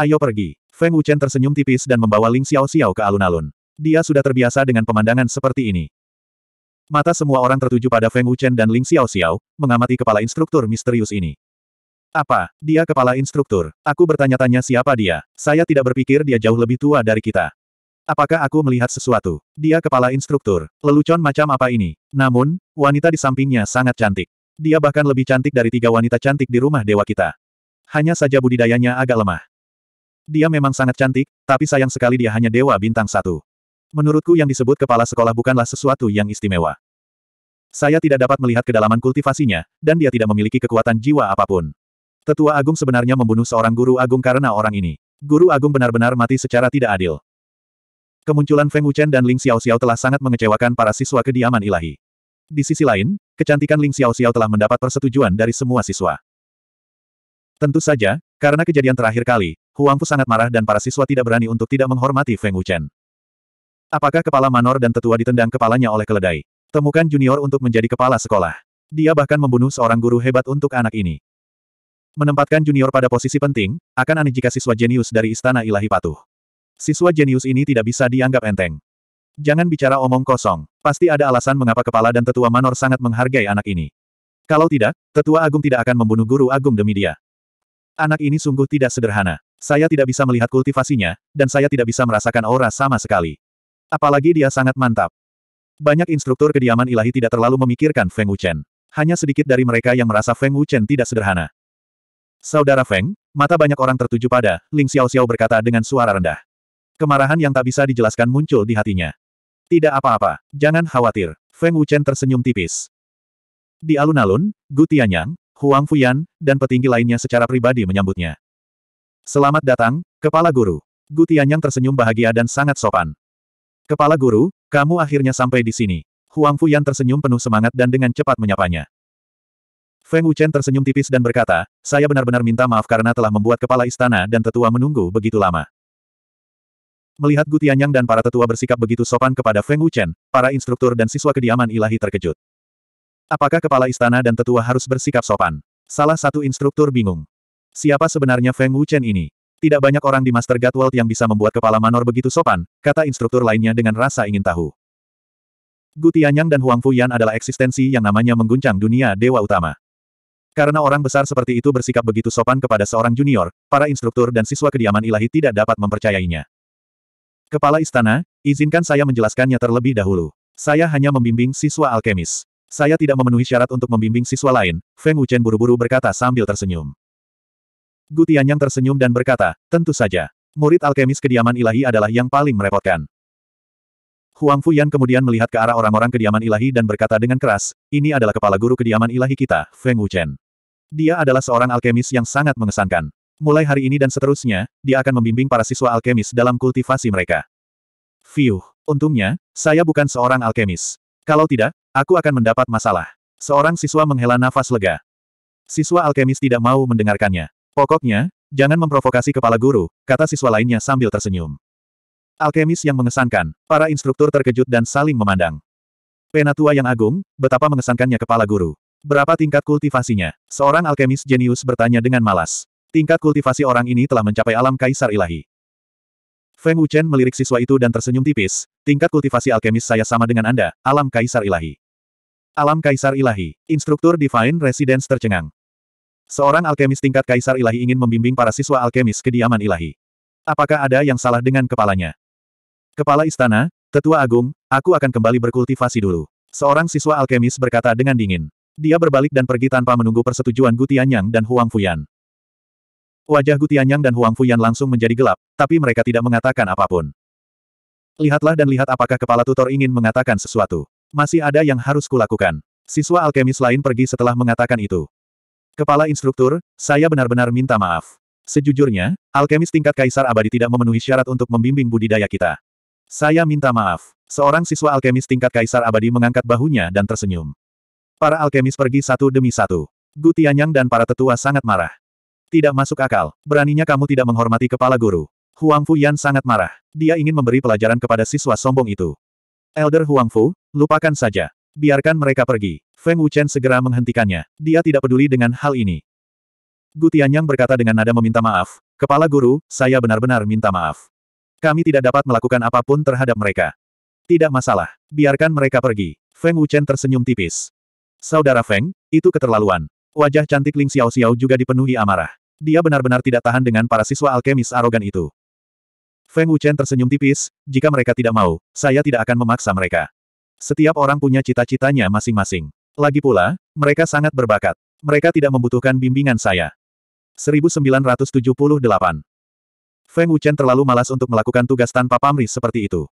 Ayo pergi. Feng Wuchen tersenyum tipis dan membawa Ling Xiao Xiao ke alun-alun. Dia sudah terbiasa dengan pemandangan seperti ini. Mata semua orang tertuju pada Feng Wuchen dan Ling Xiao Xiao, mengamati kepala instruktur misterius ini. Apa? Dia kepala instruktur. Aku bertanya-tanya siapa dia. Saya tidak berpikir dia jauh lebih tua dari kita. Apakah aku melihat sesuatu? Dia kepala instruktur. Lelucon macam apa ini? Namun, wanita di sampingnya sangat cantik. Dia bahkan lebih cantik dari tiga wanita cantik di rumah dewa kita. Hanya saja budidayanya agak lemah. Dia memang sangat cantik, tapi sayang sekali dia hanya dewa bintang satu. Menurutku yang disebut kepala sekolah bukanlah sesuatu yang istimewa. Saya tidak dapat melihat kedalaman kultivasinya, dan dia tidak memiliki kekuatan jiwa apapun. Tetua Agung sebenarnya membunuh seorang guru agung karena orang ini. Guru Agung benar-benar mati secara tidak adil. Kemunculan Feng Wuchen dan Ling Xiao Xiao telah sangat mengecewakan para siswa kediaman ilahi. Di sisi lain, kecantikan Ling Xiao Xiao telah mendapat persetujuan dari semua siswa. Tentu saja, karena kejadian terakhir kali, Huang Huangfu sangat marah dan para siswa tidak berani untuk tidak menghormati Feng Wuchen. Apakah kepala Manor dan tetua ditendang kepalanya oleh keledai? Temukan junior untuk menjadi kepala sekolah. Dia bahkan membunuh seorang guru hebat untuk anak ini. Menempatkan junior pada posisi penting, akan aneh jika siswa jenius dari Istana Ilahi patuh. Siswa jenius ini tidak bisa dianggap enteng. Jangan bicara omong kosong. Pasti ada alasan mengapa kepala dan tetua Manor sangat menghargai anak ini. Kalau tidak, tetua agung tidak akan membunuh guru agung demi dia. Anak ini sungguh tidak sederhana. Saya tidak bisa melihat kultivasinya, dan saya tidak bisa merasakan aura sama sekali. Apalagi dia sangat mantap. Banyak instruktur kediaman ilahi tidak terlalu memikirkan Feng Wuchen. Hanya sedikit dari mereka yang merasa Feng Wuchen tidak sederhana. Saudara Feng, mata banyak orang tertuju pada, Ling Xiao Xiao berkata dengan suara rendah. Kemarahan yang tak bisa dijelaskan muncul di hatinya. Tidak apa-apa, jangan khawatir. Feng Wuchen tersenyum tipis. Di alun-alun, Gu Tianyang, Huang Fuyan, dan petinggi lainnya secara pribadi menyambutnya. Selamat datang, Kepala Guru. Gu Tianyang tersenyum bahagia dan sangat sopan. Kepala guru, kamu akhirnya sampai di sini. Huang Fuyan tersenyum penuh semangat dan dengan cepat menyapanya. Feng Wuchen tersenyum tipis dan berkata, saya benar-benar minta maaf karena telah membuat kepala istana dan tetua menunggu begitu lama. Melihat Gutianyang dan para tetua bersikap begitu sopan kepada Feng Wuchen, para instruktur dan siswa kediaman ilahi terkejut. Apakah kepala istana dan tetua harus bersikap sopan? Salah satu instruktur bingung. Siapa sebenarnya Feng Wuchen ini? Tidak banyak orang di Master God yang bisa membuat kepala Manor begitu sopan, kata instruktur lainnya dengan rasa ingin tahu. Gu Tianyang dan Huang Fuyan adalah eksistensi yang namanya mengguncang dunia dewa utama. Karena orang besar seperti itu bersikap begitu sopan kepada seorang junior, para instruktur dan siswa kediaman ilahi tidak dapat mempercayainya. Kepala Istana, izinkan saya menjelaskannya terlebih dahulu. Saya hanya membimbing siswa alkemis. Saya tidak memenuhi syarat untuk membimbing siswa lain, Feng Wuchen buru-buru berkata sambil tersenyum. Gutian yang tersenyum dan berkata, tentu saja. Murid alkemis kediaman ilahi adalah yang paling merepotkan. Huang Fuyan kemudian melihat ke arah orang-orang kediaman ilahi dan berkata dengan keras, ini adalah kepala guru kediaman ilahi kita, Feng Wuchen. Dia adalah seorang alkemis yang sangat mengesankan. Mulai hari ini dan seterusnya, dia akan membimbing para siswa alkemis dalam kultivasi mereka. Fiuh, untungnya, saya bukan seorang alkemis. Kalau tidak, aku akan mendapat masalah. Seorang siswa menghela nafas lega. Siswa alkemis tidak mau mendengarkannya. Pokoknya, jangan memprovokasi kepala guru, kata siswa lainnya sambil tersenyum. Alkemis yang mengesankan, para instruktur terkejut dan saling memandang. Penatua yang agung, betapa mengesankannya kepala guru. Berapa tingkat kultivasinya? Seorang alkemis jenius bertanya dengan malas. Tingkat kultivasi orang ini telah mencapai alam kaisar ilahi. Feng Wuchen melirik siswa itu dan tersenyum tipis, tingkat kultivasi alkemis saya sama dengan Anda, alam kaisar ilahi. Alam kaisar ilahi, instruktur Divine Residence tercengang. Seorang alkemis tingkat kaisar ilahi ingin membimbing para siswa alkemis kediaman ilahi. Apakah ada yang salah dengan kepalanya? Kepala istana, tetua agung, aku akan kembali berkultivasi dulu. Seorang siswa alkemis berkata dengan dingin. Dia berbalik dan pergi tanpa menunggu persetujuan Gu Tianyang dan Huang Fuyan. Wajah Gu Tianyang dan Huang Fuyan langsung menjadi gelap, tapi mereka tidak mengatakan apapun. Lihatlah dan lihat apakah kepala tutor ingin mengatakan sesuatu. Masih ada yang harus kulakukan. Siswa alkemis lain pergi setelah mengatakan itu. Kepala instruktur, saya benar-benar minta maaf. Sejujurnya, alkemis tingkat kaisar abadi tidak memenuhi syarat untuk membimbing budidaya kita. Saya minta maaf. Seorang siswa alkemis tingkat kaisar abadi mengangkat bahunya dan tersenyum. Para alkemis pergi satu demi satu. Gu Tianyang dan para tetua sangat marah. Tidak masuk akal. Beraninya kamu tidak menghormati kepala guru. Huang Fu Yan sangat marah. Dia ingin memberi pelajaran kepada siswa sombong itu. Elder Huang Fu, lupakan saja. Biarkan mereka pergi. Feng Wuchen segera menghentikannya. Dia tidak peduli dengan hal ini. Gu Tianyang berkata dengan nada meminta maaf, Kepala Guru, saya benar-benar minta maaf. Kami tidak dapat melakukan apapun terhadap mereka. Tidak masalah. Biarkan mereka pergi. Feng Wuchen tersenyum tipis. Saudara Feng, itu keterlaluan. Wajah cantik Ling Xiao Xiao juga dipenuhi amarah. Dia benar-benar tidak tahan dengan para siswa alkemis arogan itu. Feng Wuchen tersenyum tipis, jika mereka tidak mau, saya tidak akan memaksa mereka. Setiap orang punya cita-citanya masing-masing. Lagi pula, mereka sangat berbakat. Mereka tidak membutuhkan bimbingan saya. 1978 Feng Wuchen terlalu malas untuk melakukan tugas tanpa pamrih seperti itu.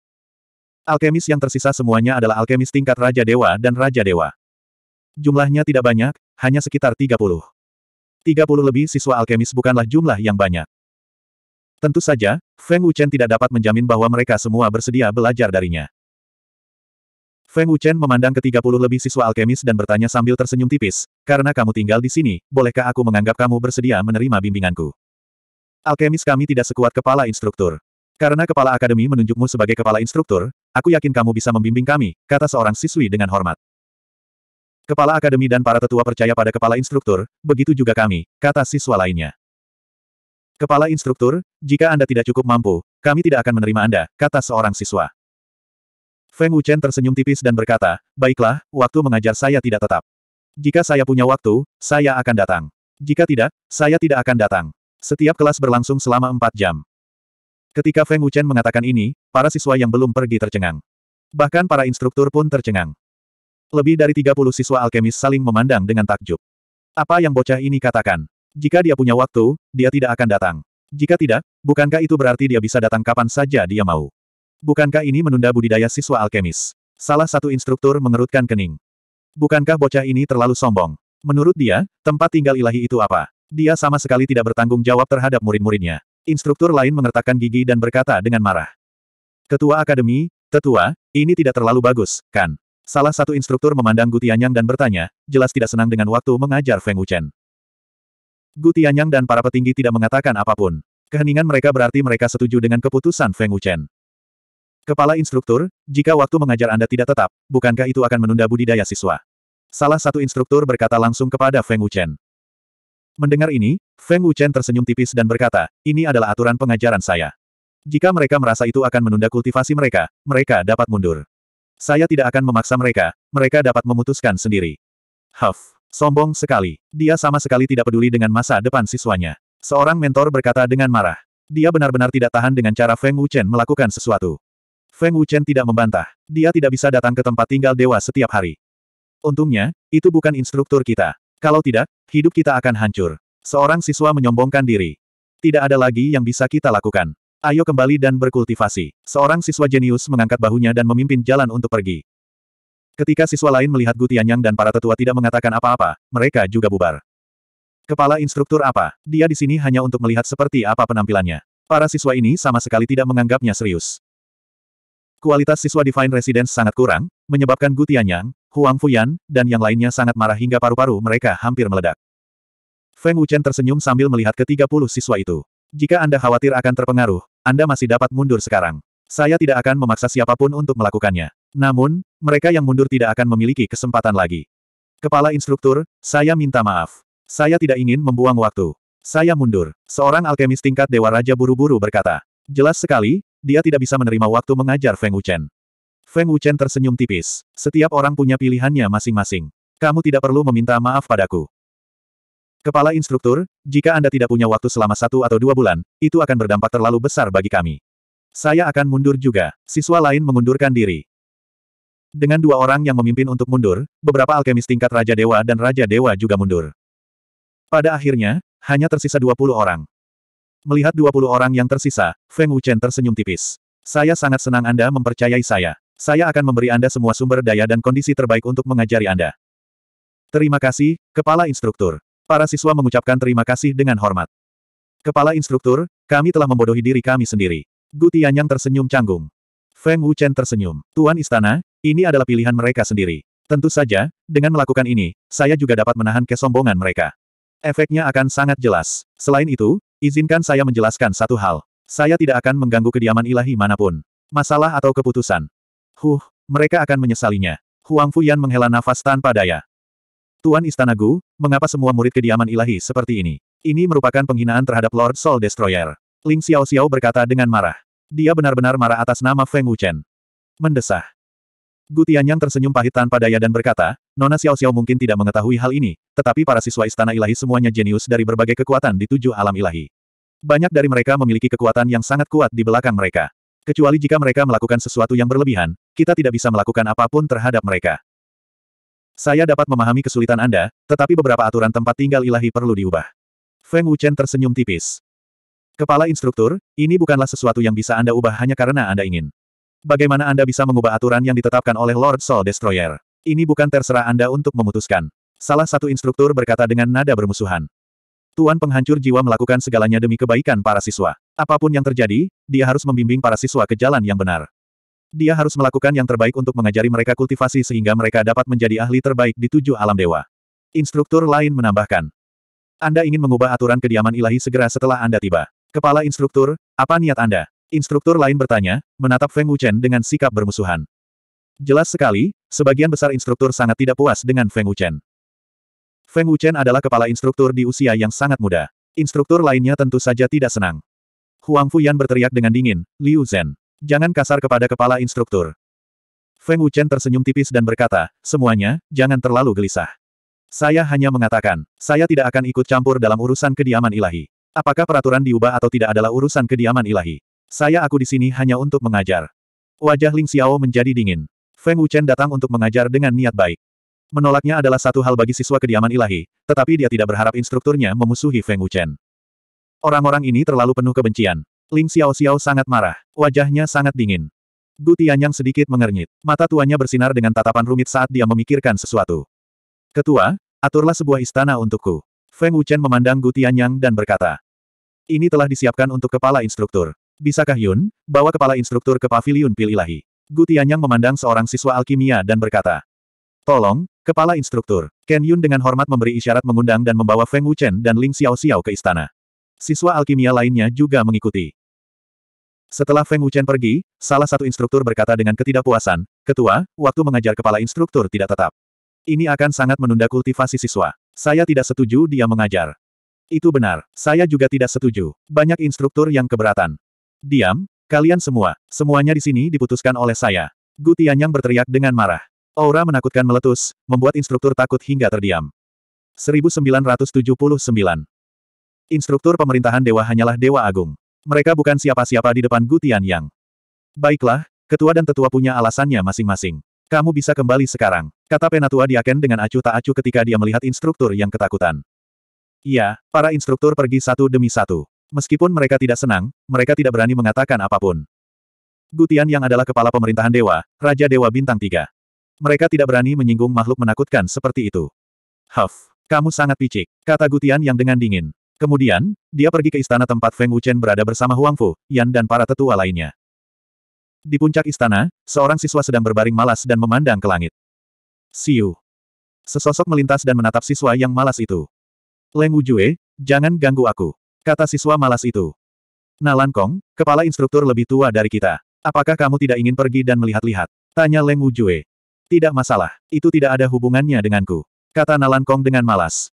Alkemis yang tersisa semuanya adalah alkemis tingkat Raja Dewa dan Raja Dewa. Jumlahnya tidak banyak, hanya sekitar 30. 30 lebih siswa alkemis bukanlah jumlah yang banyak. Tentu saja, Feng Wuchen tidak dapat menjamin bahwa mereka semua bersedia belajar darinya. Feng Wuchen memandang ke-30 lebih siswa alkemis dan bertanya sambil tersenyum tipis, karena kamu tinggal di sini, bolehkah aku menganggap kamu bersedia menerima bimbinganku? Alkemis kami tidak sekuat kepala instruktur. Karena kepala akademi menunjukmu sebagai kepala instruktur, aku yakin kamu bisa membimbing kami, kata seorang siswi dengan hormat. Kepala akademi dan para tetua percaya pada kepala instruktur, begitu juga kami, kata siswa lainnya. Kepala instruktur, jika Anda tidak cukup mampu, kami tidak akan menerima Anda, kata seorang siswa. Feng Wuchen tersenyum tipis dan berkata, baiklah, waktu mengajar saya tidak tetap. Jika saya punya waktu, saya akan datang. Jika tidak, saya tidak akan datang. Setiap kelas berlangsung selama empat jam. Ketika Feng Wuchen mengatakan ini, para siswa yang belum pergi tercengang. Bahkan para instruktur pun tercengang. Lebih dari 30 siswa alkemis saling memandang dengan takjub. Apa yang bocah ini katakan? Jika dia punya waktu, dia tidak akan datang. Jika tidak, bukankah itu berarti dia bisa datang kapan saja dia mau? Bukankah ini menunda budidaya siswa alkemis? Salah satu instruktur mengerutkan kening. Bukankah bocah ini terlalu sombong? Menurut dia, tempat tinggal ilahi itu apa? Dia sama sekali tidak bertanggung jawab terhadap murid-muridnya. Instruktur lain mengertakkan gigi dan berkata dengan marah. Ketua Akademi, Tetua, ini tidak terlalu bagus, kan? Salah satu instruktur memandang Gutianyang dan bertanya, jelas tidak senang dengan waktu mengajar Feng Wuchen. Gutianyang dan para petinggi tidak mengatakan apapun. Keheningan mereka berarti mereka setuju dengan keputusan Feng Wuchen. Kepala instruktur, jika waktu mengajar Anda tidak tetap, bukankah itu akan menunda budidaya siswa? Salah satu instruktur berkata langsung kepada Feng Wuchen. Mendengar ini, Feng Wuchen tersenyum tipis dan berkata, ini adalah aturan pengajaran saya. Jika mereka merasa itu akan menunda kultivasi mereka, mereka dapat mundur. Saya tidak akan memaksa mereka, mereka dapat memutuskan sendiri. Huff, sombong sekali. Dia sama sekali tidak peduli dengan masa depan siswanya. Seorang mentor berkata dengan marah. Dia benar-benar tidak tahan dengan cara Feng Wuchen melakukan sesuatu. Feng Wuchen tidak membantah. Dia tidak bisa datang ke tempat tinggal dewa setiap hari. Untungnya, itu bukan instruktur kita. Kalau tidak, hidup kita akan hancur. Seorang siswa menyombongkan diri. Tidak ada lagi yang bisa kita lakukan. Ayo kembali dan berkultivasi. Seorang siswa jenius mengangkat bahunya dan memimpin jalan untuk pergi. Ketika siswa lain melihat Gutianyang dan para tetua tidak mengatakan apa-apa, mereka juga bubar. Kepala instruktur apa? Dia di sini hanya untuk melihat seperti apa penampilannya. Para siswa ini sama sekali tidak menganggapnya serius. Kualitas siswa Divine Residence sangat kurang, menyebabkan Gu Tianyang, Huang Fuyan, dan yang lainnya sangat marah hingga paru-paru mereka hampir meledak. Feng Wuchen tersenyum sambil melihat ke 30 siswa itu. Jika Anda khawatir akan terpengaruh, Anda masih dapat mundur sekarang. Saya tidak akan memaksa siapapun untuk melakukannya. Namun, mereka yang mundur tidak akan memiliki kesempatan lagi. Kepala instruktur, saya minta maaf. Saya tidak ingin membuang waktu. Saya mundur. Seorang alkemis tingkat Dewa Raja buru-buru berkata. Jelas sekali, dia tidak bisa menerima waktu mengajar Feng Wuchen. Feng Wuchen tersenyum tipis. Setiap orang punya pilihannya masing-masing. Kamu tidak perlu meminta maaf padaku. Kepala instruktur, jika Anda tidak punya waktu selama satu atau dua bulan, itu akan berdampak terlalu besar bagi kami. Saya akan mundur juga. Siswa lain mengundurkan diri. Dengan dua orang yang memimpin untuk mundur, beberapa alkemis tingkat Raja Dewa dan Raja Dewa juga mundur. Pada akhirnya, hanya tersisa 20 orang. Melihat 20 orang yang tersisa, Feng Wuchen tersenyum tipis. Saya sangat senang Anda mempercayai saya. Saya akan memberi Anda semua sumber daya dan kondisi terbaik untuk mengajari Anda. Terima kasih, Kepala Instruktur. Para siswa mengucapkan terima kasih dengan hormat. Kepala Instruktur, kami telah membodohi diri kami sendiri. Gu Tianyang tersenyum canggung. Feng Wuchen tersenyum. Tuan Istana, ini adalah pilihan mereka sendiri. Tentu saja, dengan melakukan ini, saya juga dapat menahan kesombongan mereka. Efeknya akan sangat jelas. Selain itu, Izinkan saya menjelaskan satu hal. Saya tidak akan mengganggu kediaman ilahi manapun. Masalah atau keputusan. Huh, mereka akan menyesalinya. Huang Fuyan menghela nafas tanpa daya. Tuan Istana Gu, mengapa semua murid kediaman ilahi seperti ini? Ini merupakan penghinaan terhadap Lord Soul Destroyer. Ling Xiao Xiao berkata dengan marah. Dia benar-benar marah atas nama Feng Wu Chen. Mendesah. Gu Tianyang tersenyum pahit tanpa daya dan berkata, Nona Xiao Xiao mungkin tidak mengetahui hal ini, tetapi para siswa Istana Ilahi semuanya jenius dari berbagai kekuatan di tujuh alam ilahi. Banyak dari mereka memiliki kekuatan yang sangat kuat di belakang mereka. Kecuali jika mereka melakukan sesuatu yang berlebihan, kita tidak bisa melakukan apapun terhadap mereka. Saya dapat memahami kesulitan Anda, tetapi beberapa aturan tempat tinggal ilahi perlu diubah. Feng Wuchen tersenyum tipis. Kepala instruktur, ini bukanlah sesuatu yang bisa Anda ubah hanya karena Anda ingin. Bagaimana Anda bisa mengubah aturan yang ditetapkan oleh Lord Soul Destroyer? Ini bukan terserah Anda untuk memutuskan. Salah satu instruktur berkata dengan nada bermusuhan. Tuan penghancur jiwa melakukan segalanya demi kebaikan para siswa. Apapun yang terjadi, dia harus membimbing para siswa ke jalan yang benar. Dia harus melakukan yang terbaik untuk mengajari mereka kultivasi sehingga mereka dapat menjadi ahli terbaik di tujuh alam dewa. Instruktur lain menambahkan. Anda ingin mengubah aturan kediaman ilahi segera setelah Anda tiba. Kepala instruktur, apa niat Anda? Instruktur lain bertanya, menatap Feng Wuchen dengan sikap bermusuhan. Jelas sekali, sebagian besar instruktur sangat tidak puas dengan Feng Wuchen. Feng Wuchen adalah kepala instruktur di usia yang sangat muda. Instruktur lainnya tentu saja tidak senang. Huang Fuyan berteriak dengan dingin, Liu Zhen. Jangan kasar kepada kepala instruktur. Feng Wuchen tersenyum tipis dan berkata, semuanya, jangan terlalu gelisah. Saya hanya mengatakan, saya tidak akan ikut campur dalam urusan kediaman ilahi. Apakah peraturan diubah atau tidak adalah urusan kediaman ilahi? Saya aku di sini hanya untuk mengajar. Wajah Ling Xiao menjadi dingin. Feng Wuchen datang untuk mengajar dengan niat baik. Menolaknya adalah satu hal bagi siswa kediaman ilahi, tetapi dia tidak berharap instrukturnya memusuhi Feng Wuchen. Orang-orang ini terlalu penuh kebencian. Ling Xiao Xiao sangat marah. Wajahnya sangat dingin. Gu Tianyang sedikit mengernyit. Mata tuanya bersinar dengan tatapan rumit saat dia memikirkan sesuatu. Ketua, aturlah sebuah istana untukku. Feng Wuchen memandang Gu Tianyang dan berkata. Ini telah disiapkan untuk kepala instruktur. Bisakah Yun, bawa kepala instruktur ke pavilion pil ilahi? Gu Tianyang memandang seorang siswa alkimia dan berkata. Tolong, Kepala instruktur, Ken Yun dengan hormat memberi isyarat mengundang dan membawa Feng Wuchen dan Ling Xiao Xiao ke istana. Siswa alkimia lainnya juga mengikuti. Setelah Feng Wuchen pergi, salah satu instruktur berkata dengan ketidakpuasan, Ketua, waktu mengajar kepala instruktur tidak tetap. Ini akan sangat menunda kultivasi siswa. Saya tidak setuju dia mengajar. Itu benar, saya juga tidak setuju. Banyak instruktur yang keberatan. Diam, kalian semua, semuanya di sini diputuskan oleh saya. Gu Tianyang berteriak dengan marah. Aura menakutkan meletus, membuat instruktur takut hingga terdiam. 1979 Instruktur pemerintahan dewa hanyalah dewa agung. Mereka bukan siapa-siapa di depan Gutian Yang. Baiklah, ketua dan tetua punya alasannya masing-masing. Kamu bisa kembali sekarang, kata penatua Diaken dengan acuh tak acuh ketika dia melihat instruktur yang ketakutan. Iya, para instruktur pergi satu demi satu. Meskipun mereka tidak senang, mereka tidak berani mengatakan apapun. Gutian yang adalah kepala pemerintahan dewa, Raja Dewa Bintang Tiga. Mereka tidak berani menyinggung makhluk menakutkan seperti itu. Huff, kamu sangat picik, kata Gutian yang dengan dingin. Kemudian, dia pergi ke istana tempat Feng Wuchen berada bersama Huang Fu, Yan dan para tetua lainnya. Di puncak istana, seorang siswa sedang berbaring malas dan memandang ke langit. Siu. Sesosok melintas dan menatap siswa yang malas itu. Leng Wujue, jangan ganggu aku. Kata siswa malas itu. Nalan Kong, kepala instruktur lebih tua dari kita. Apakah kamu tidak ingin pergi dan melihat-lihat? Tanya Leng Wujue. Tidak masalah, itu tidak ada hubungannya denganku. Kata Nalan Kong dengan malas.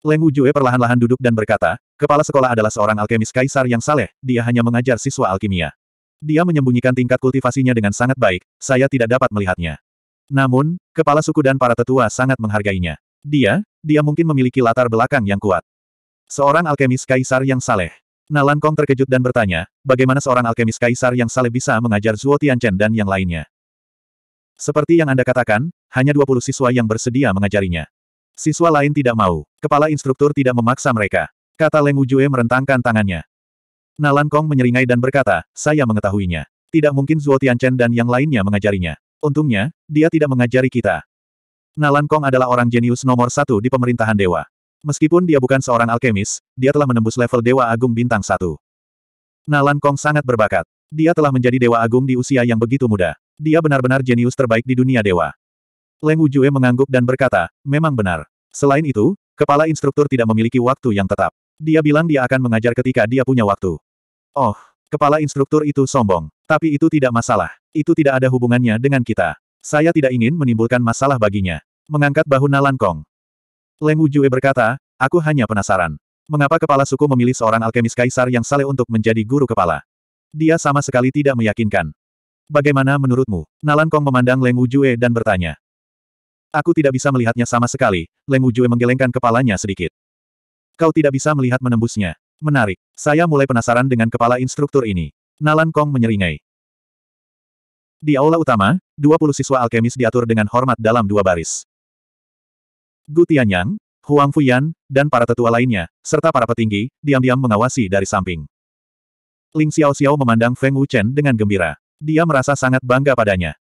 Leng Wujue perlahan-lahan duduk dan berkata, kepala sekolah adalah seorang alkemis kaisar yang saleh, dia hanya mengajar siswa alkimia. Dia menyembunyikan tingkat kultivasinya dengan sangat baik, saya tidak dapat melihatnya. Namun, kepala suku dan para tetua sangat menghargainya. Dia, dia mungkin memiliki latar belakang yang kuat. Seorang alkemis kaisar yang saleh. Nalan Kong terkejut dan bertanya, bagaimana seorang alkemis kaisar yang saleh bisa mengajar Zuo Tianchen dan yang lainnya? Seperti yang Anda katakan, hanya 20 siswa yang bersedia mengajarinya. Siswa lain tidak mau. Kepala instruktur tidak memaksa mereka. Kata Leng Wujue merentangkan tangannya. Nalan Kong menyeringai dan berkata, saya mengetahuinya. Tidak mungkin Zuo Tianchen dan yang lainnya mengajarinya. Untungnya, dia tidak mengajari kita. Nalan Kong adalah orang jenius nomor satu di pemerintahan dewa. Meskipun dia bukan seorang alkemis, dia telah menembus level dewa agung bintang satu. Nalan Kong sangat berbakat. Dia telah menjadi dewa agung di usia yang begitu muda. Dia benar-benar jenius terbaik di dunia dewa. Leng Wujue mengangguk dan berkata, memang benar. Selain itu, kepala instruktur tidak memiliki waktu yang tetap. Dia bilang dia akan mengajar ketika dia punya waktu. Oh, kepala instruktur itu sombong. Tapi itu tidak masalah. Itu tidak ada hubungannya dengan kita. Saya tidak ingin menimbulkan masalah baginya. Mengangkat bahu Nalan Kong. Leng Wujue berkata, aku hanya penasaran. Mengapa kepala suku memilih seorang alkemis kaisar yang saleh untuk menjadi guru kepala? Dia sama sekali tidak meyakinkan. Bagaimana menurutmu? Nalan Kong memandang Leng Wujue dan bertanya. Aku tidak bisa melihatnya sama sekali, Leng Wujue menggelengkan kepalanya sedikit. Kau tidak bisa melihat menembusnya. Menarik. Saya mulai penasaran dengan kepala instruktur ini. Nalan Kong menyeringai. Di aula utama, 20 siswa alkemis diatur dengan hormat dalam dua baris. Gu Tianyang, Huang Fuyan, dan para tetua lainnya, serta para petinggi, diam-diam mengawasi dari samping. Ling Xiao Xiao memandang Feng Wuchen dengan gembira. Dia merasa sangat bangga padanya.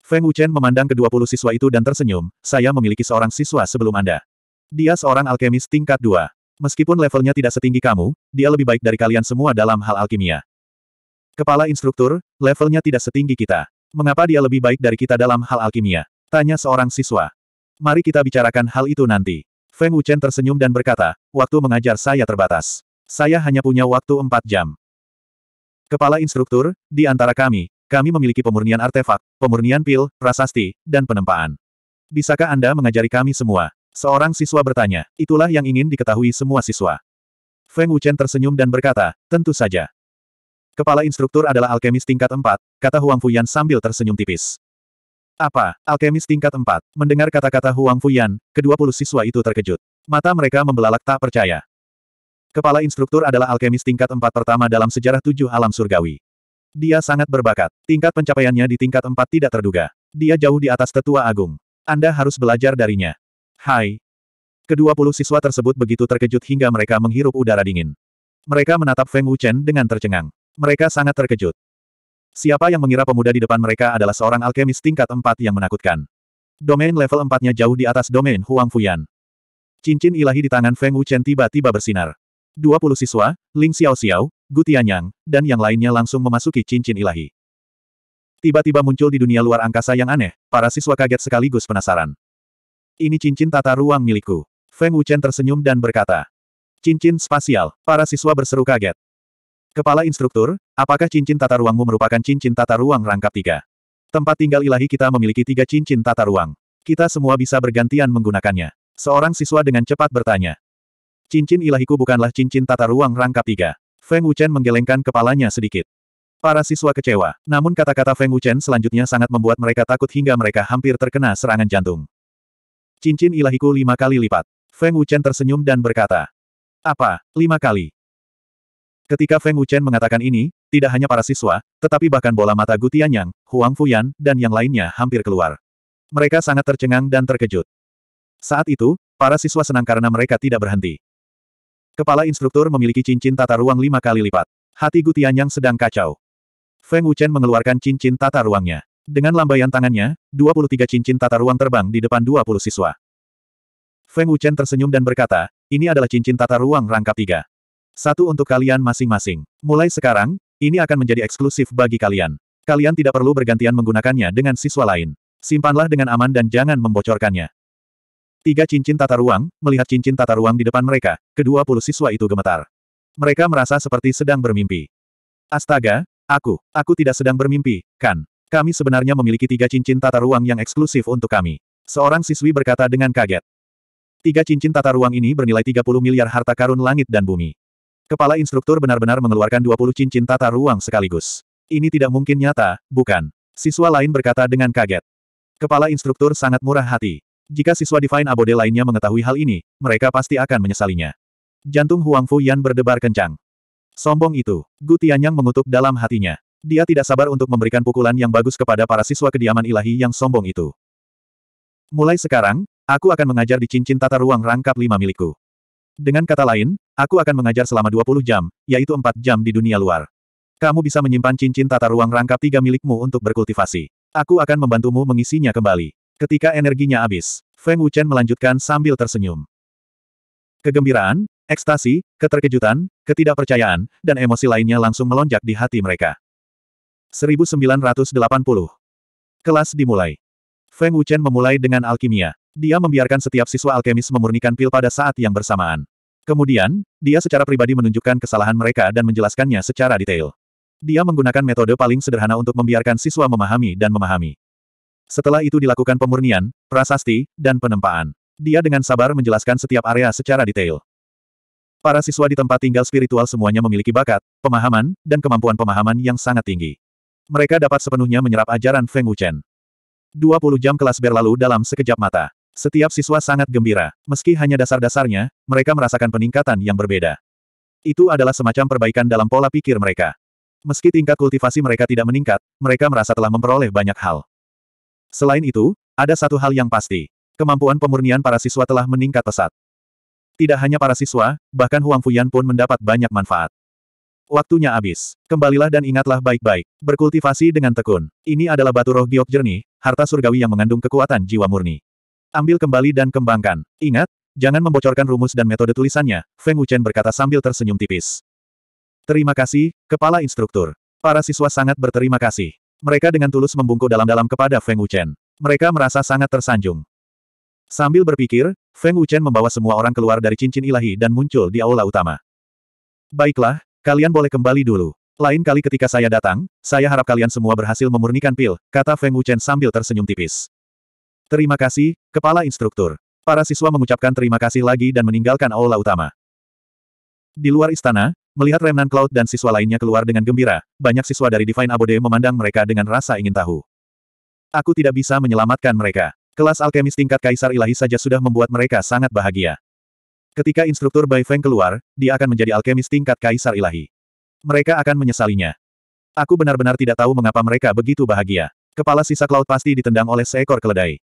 Feng Wuchen memandang kedua puluh siswa itu dan tersenyum, saya memiliki seorang siswa sebelum Anda. Dia seorang alkemis tingkat dua. Meskipun levelnya tidak setinggi kamu, dia lebih baik dari kalian semua dalam hal alkimia. Kepala instruktur, levelnya tidak setinggi kita. Mengapa dia lebih baik dari kita dalam hal alkimia? Tanya seorang siswa. Mari kita bicarakan hal itu nanti. Feng Wuchen tersenyum dan berkata, waktu mengajar saya terbatas. Saya hanya punya waktu empat jam. Kepala instruktur, di antara kami, kami memiliki pemurnian artefak, pemurnian pil, prasasti, dan penempaan. Bisakah Anda mengajari kami semua? Seorang siswa bertanya. Itulah yang ingin diketahui semua siswa. Feng Wuchen tersenyum dan berkata, tentu saja. Kepala instruktur adalah alkemis tingkat 4, kata Huang Fuyan sambil tersenyum tipis. Apa? Alkemis tingkat 4. Mendengar kata-kata Huang Fuyan, kedua puluh siswa itu terkejut. Mata mereka membelalak tak percaya. Kepala instruktur adalah alkemis tingkat 4 pertama dalam sejarah tujuh alam surgawi. Dia sangat berbakat. Tingkat pencapaiannya di tingkat 4 tidak terduga. Dia jauh di atas tetua agung. Anda harus belajar darinya. Hai. Kedua puluh siswa tersebut begitu terkejut hingga mereka menghirup udara dingin. Mereka menatap Feng Wuchen dengan tercengang. Mereka sangat terkejut. Siapa yang mengira pemuda di depan mereka adalah seorang alkemis tingkat 4 yang menakutkan. Domain level 4-nya jauh di atas domain Huang Fuyan. Cincin ilahi di tangan Feng Wuchen tiba-tiba bersinar. 20 siswa, Ling Xiao Xiao, Gu Tianyang, dan yang lainnya langsung memasuki cincin ilahi. Tiba-tiba muncul di dunia luar angkasa yang aneh, para siswa kaget sekaligus penasaran. Ini cincin tata ruang milikku. Feng Wuchen tersenyum dan berkata. Cincin spasial, para siswa berseru kaget. Kepala instruktur, apakah cincin tata ruangmu merupakan cincin tata ruang rangkap tiga? Tempat tinggal ilahi kita memiliki tiga cincin tata ruang. Kita semua bisa bergantian menggunakannya. Seorang siswa dengan cepat bertanya. Cincin ilahiku bukanlah cincin tata ruang rangkap tiga. Feng Wuchen menggelengkan kepalanya sedikit. Para siswa kecewa, namun kata-kata Feng Wuchen selanjutnya sangat membuat mereka takut hingga mereka hampir terkena serangan jantung. Cincin ilahiku lima kali lipat. Feng Wuchen tersenyum dan berkata, Apa, lima kali? Ketika Feng Wuchen mengatakan ini, tidak hanya para siswa, tetapi bahkan bola mata Gu Tianyang, Huang Fuyan, dan yang lainnya hampir keluar. Mereka sangat tercengang dan terkejut. Saat itu, para siswa senang karena mereka tidak berhenti. Kepala instruktur memiliki cincin tata ruang lima kali lipat. Hati Gutian yang sedang kacau. Feng Wuchen mengeluarkan cincin tata ruangnya. Dengan lambaian tangannya, 23 cincin tata ruang terbang di depan 20 siswa. Feng Wuchen tersenyum dan berkata, ini adalah cincin tata ruang rangkap tiga. Satu untuk kalian masing-masing. Mulai sekarang, ini akan menjadi eksklusif bagi kalian. Kalian tidak perlu bergantian menggunakannya dengan siswa lain. Simpanlah dengan aman dan jangan membocorkannya. Tiga cincin tata ruang, melihat cincin tata ruang di depan mereka, kedua puluh siswa itu gemetar. Mereka merasa seperti sedang bermimpi. Astaga, aku, aku tidak sedang bermimpi, kan? Kami sebenarnya memiliki tiga cincin tata ruang yang eksklusif untuk kami. Seorang siswi berkata dengan kaget. Tiga cincin tata ruang ini bernilai 30 miliar harta karun langit dan bumi. Kepala instruktur benar-benar mengeluarkan 20 cincin tata ruang sekaligus. Ini tidak mungkin nyata, bukan? Siswa lain berkata dengan kaget. Kepala instruktur sangat murah hati. Jika siswa Divine Abode lainnya mengetahui hal ini, mereka pasti akan menyesalinya. Jantung Huang Fu Yan berdebar kencang. Sombong itu, Gu Tianyang mengutuk dalam hatinya. Dia tidak sabar untuk memberikan pukulan yang bagus kepada para siswa kediaman ilahi yang sombong itu. Mulai sekarang, aku akan mengajar di cincin tata ruang rangkap lima milikku. Dengan kata lain, aku akan mengajar selama 20 jam, yaitu 4 jam di dunia luar. Kamu bisa menyimpan cincin tata ruang rangkap tiga milikmu untuk berkultivasi. Aku akan membantumu mengisinya kembali. Ketika energinya habis, Feng Wuchen melanjutkan sambil tersenyum. Kegembiraan, ekstasi, keterkejutan, ketidakpercayaan, dan emosi lainnya langsung melonjak di hati mereka. 1980. Kelas dimulai. Feng Wuchen memulai dengan alkimia. Dia membiarkan setiap siswa alkemis memurnikan pil pada saat yang bersamaan. Kemudian, dia secara pribadi menunjukkan kesalahan mereka dan menjelaskannya secara detail. Dia menggunakan metode paling sederhana untuk membiarkan siswa memahami dan memahami. Setelah itu dilakukan pemurnian, prasasti, dan penempaan. Dia dengan sabar menjelaskan setiap area secara detail. Para siswa di tempat tinggal spiritual semuanya memiliki bakat, pemahaman, dan kemampuan pemahaman yang sangat tinggi. Mereka dapat sepenuhnya menyerap ajaran Feng Wuchen. 20 jam kelas berlalu dalam sekejap mata. Setiap siswa sangat gembira. Meski hanya dasar-dasarnya, mereka merasakan peningkatan yang berbeda. Itu adalah semacam perbaikan dalam pola pikir mereka. Meski tingkat kultivasi mereka tidak meningkat, mereka merasa telah memperoleh banyak hal. Selain itu, ada satu hal yang pasti. Kemampuan pemurnian para siswa telah meningkat pesat. Tidak hanya para siswa, bahkan Huang Fuyan pun mendapat banyak manfaat. Waktunya habis. Kembalilah dan ingatlah baik-baik. Berkultivasi dengan tekun. Ini adalah batu roh giok jernih, harta surgawi yang mengandung kekuatan jiwa murni. Ambil kembali dan kembangkan. Ingat, jangan membocorkan rumus dan metode tulisannya, Feng Wuchen berkata sambil tersenyum tipis. Terima kasih, Kepala Instruktur. Para siswa sangat berterima kasih. Mereka dengan tulus membungkuk dalam-dalam kepada Feng Wuchen. Mereka merasa sangat tersanjung. Sambil berpikir, Feng Wuchen membawa semua orang keluar dari cincin ilahi dan muncul di aula utama. Baiklah, kalian boleh kembali dulu. Lain kali ketika saya datang, saya harap kalian semua berhasil memurnikan pil, kata Feng Wuchen sambil tersenyum tipis. Terima kasih, Kepala Instruktur. Para siswa mengucapkan terima kasih lagi dan meninggalkan aula utama. Di luar istana, Melihat Remnant Cloud dan siswa lainnya keluar dengan gembira, banyak siswa dari Divine Abode memandang mereka dengan rasa ingin tahu. Aku tidak bisa menyelamatkan mereka. Kelas alkemis tingkat Kaisar Ilahi saja sudah membuat mereka sangat bahagia. Ketika instruktur Bai Feng keluar, dia akan menjadi alkemis tingkat Kaisar Ilahi. Mereka akan menyesalinya. Aku benar-benar tidak tahu mengapa mereka begitu bahagia. Kepala sisa Cloud pasti ditendang oleh seekor keledai.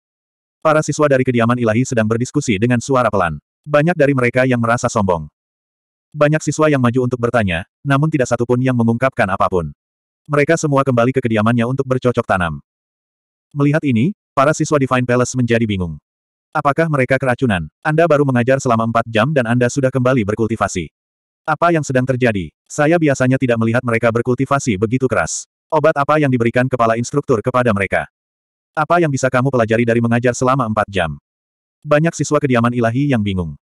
Para siswa dari kediaman ilahi sedang berdiskusi dengan suara pelan. Banyak dari mereka yang merasa sombong. Banyak siswa yang maju untuk bertanya, namun tidak satupun yang mengungkapkan apapun. Mereka semua kembali ke kediamannya untuk bercocok tanam. Melihat ini, para siswa Divine Palace menjadi bingung. Apakah mereka keracunan? Anda baru mengajar selama empat jam dan Anda sudah kembali berkultivasi. Apa yang sedang terjadi? Saya biasanya tidak melihat mereka berkultivasi begitu keras. Obat apa yang diberikan kepala instruktur kepada mereka? Apa yang bisa kamu pelajari dari mengajar selama empat jam? Banyak siswa kediaman ilahi yang bingung.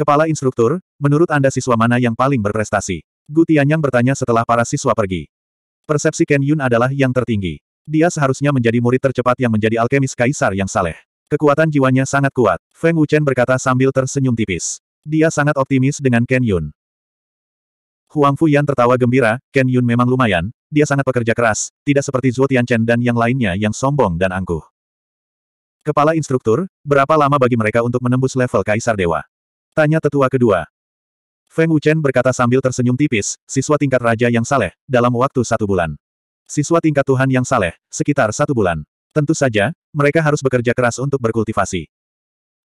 Kepala instruktur, menurut Anda siswa mana yang paling berprestasi? Gu Tianyang bertanya setelah para siswa pergi. Persepsi Ken Yun adalah yang tertinggi. Dia seharusnya menjadi murid tercepat yang menjadi alkemis kaisar yang saleh. Kekuatan jiwanya sangat kuat, Feng Wuchen berkata sambil tersenyum tipis. Dia sangat optimis dengan Ken Yun. Huang Fu Yan tertawa gembira, Ken Yun memang lumayan, dia sangat pekerja keras, tidak seperti Zhuo Tianchen dan yang lainnya yang sombong dan angkuh. Kepala instruktur, berapa lama bagi mereka untuk menembus level Kaisar Dewa? Tanya tetua kedua. Feng Wuchen berkata sambil tersenyum tipis, siswa tingkat raja yang saleh, dalam waktu satu bulan. Siswa tingkat Tuhan yang saleh, sekitar satu bulan. Tentu saja, mereka harus bekerja keras untuk berkultivasi.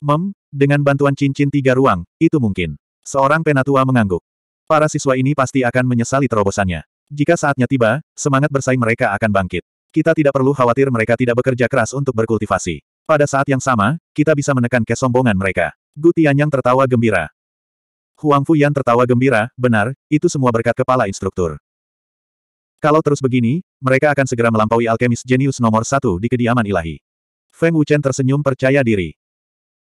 Mem, dengan bantuan cincin tiga ruang, itu mungkin. Seorang penatua mengangguk. Para siswa ini pasti akan menyesali terobosannya. Jika saatnya tiba, semangat bersaing mereka akan bangkit. Kita tidak perlu khawatir mereka tidak bekerja keras untuk berkultivasi. Pada saat yang sama, kita bisa menekan kesombongan mereka. Gu Tianyang tertawa gembira. Huang Fuyan tertawa gembira, benar, itu semua berkat kepala instruktur. Kalau terus begini, mereka akan segera melampaui alkemis jenius nomor satu di kediaman ilahi. Feng Wuchen tersenyum percaya diri.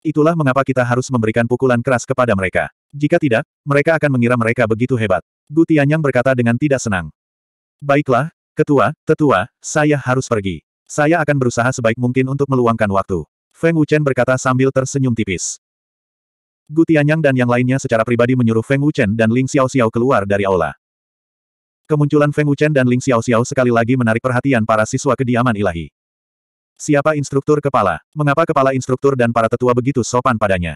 Itulah mengapa kita harus memberikan pukulan keras kepada mereka. Jika tidak, mereka akan mengira mereka begitu hebat. Gu Tianyang berkata dengan tidak senang. Baiklah, ketua, tetua, saya harus pergi. Saya akan berusaha sebaik mungkin untuk meluangkan waktu. Feng Wuchen berkata sambil tersenyum tipis. Gu Tianyang dan yang lainnya secara pribadi menyuruh Feng Wuchen dan Ling Xiao Xiao keluar dari aula. Kemunculan Feng Wuchen dan Ling Xiao Xiao sekali lagi menarik perhatian para siswa kediaman ilahi. Siapa instruktur kepala? Mengapa kepala instruktur dan para tetua begitu sopan padanya?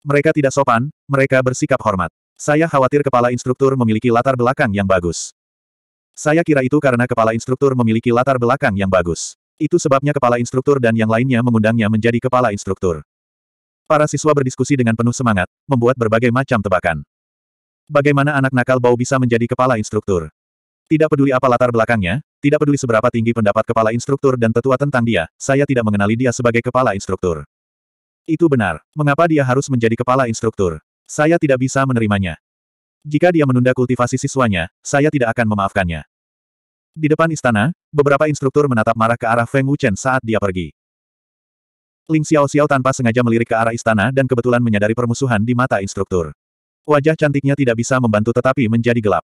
Mereka tidak sopan, mereka bersikap hormat. Saya khawatir kepala instruktur memiliki latar belakang yang bagus. Saya kira itu karena kepala instruktur memiliki latar belakang yang bagus. Itu sebabnya kepala instruktur dan yang lainnya mengundangnya menjadi kepala instruktur. Para siswa berdiskusi dengan penuh semangat, membuat berbagai macam tebakan. Bagaimana anak nakal bau bisa menjadi kepala instruktur? Tidak peduli apa latar belakangnya, tidak peduli seberapa tinggi pendapat kepala instruktur dan tetua tentang dia, saya tidak mengenali dia sebagai kepala instruktur. Itu benar. Mengapa dia harus menjadi kepala instruktur? Saya tidak bisa menerimanya. Jika dia menunda kultivasi siswanya, saya tidak akan memaafkannya. Di depan istana, beberapa instruktur menatap marah ke arah Feng Wuchen saat dia pergi. Ling Xiao Xiao tanpa sengaja melirik ke arah istana dan kebetulan menyadari permusuhan di mata instruktur. Wajah cantiknya tidak bisa membantu tetapi menjadi gelap.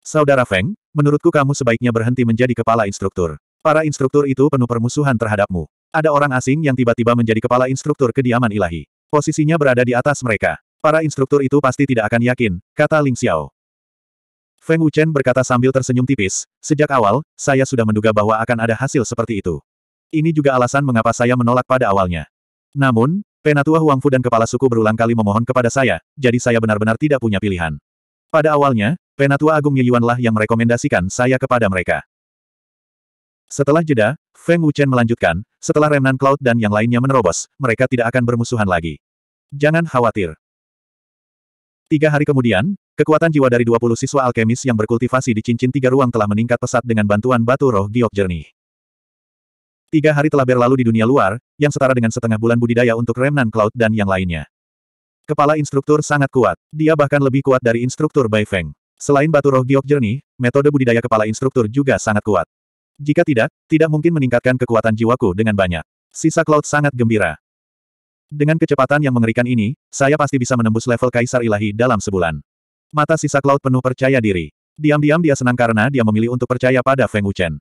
Saudara Feng, menurutku kamu sebaiknya berhenti menjadi kepala instruktur. Para instruktur itu penuh permusuhan terhadapmu. Ada orang asing yang tiba-tiba menjadi kepala instruktur kediaman ilahi. Posisinya berada di atas mereka. Para instruktur itu pasti tidak akan yakin, kata Ling Xiao. Feng Wuchen berkata sambil tersenyum tipis, sejak awal, saya sudah menduga bahwa akan ada hasil seperti itu. Ini juga alasan mengapa saya menolak pada awalnya. Namun, Penatua Huangfu dan kepala suku berulang kali memohon kepada saya, jadi saya benar-benar tidak punya pilihan. Pada awalnya, Penatua Agung Yiyuanlah yang merekomendasikan saya kepada mereka. Setelah jeda, Feng Wuchen melanjutkan, setelah Remnan Cloud dan yang lainnya menerobos, mereka tidak akan bermusuhan lagi. Jangan khawatir. Tiga hari kemudian, kekuatan jiwa dari 20 siswa alkemis yang berkultivasi di cincin tiga ruang telah meningkat pesat dengan bantuan batu roh giok jernih. Tiga hari telah berlalu di dunia luar, yang setara dengan setengah bulan budidaya untuk remnan Cloud dan yang lainnya. Kepala instruktur sangat kuat. Dia bahkan lebih kuat dari instruktur Bai Feng. Selain batu roh giok jernih, metode budidaya kepala instruktur juga sangat kuat. Jika tidak, tidak mungkin meningkatkan kekuatan jiwaku dengan banyak. Sisa Cloud sangat gembira. Dengan kecepatan yang mengerikan ini, saya pasti bisa menembus level Kaisar Ilahi dalam sebulan. Mata sisa Cloud penuh percaya diri. Diam-diam dia senang karena dia memilih untuk percaya pada Feng Wuchen.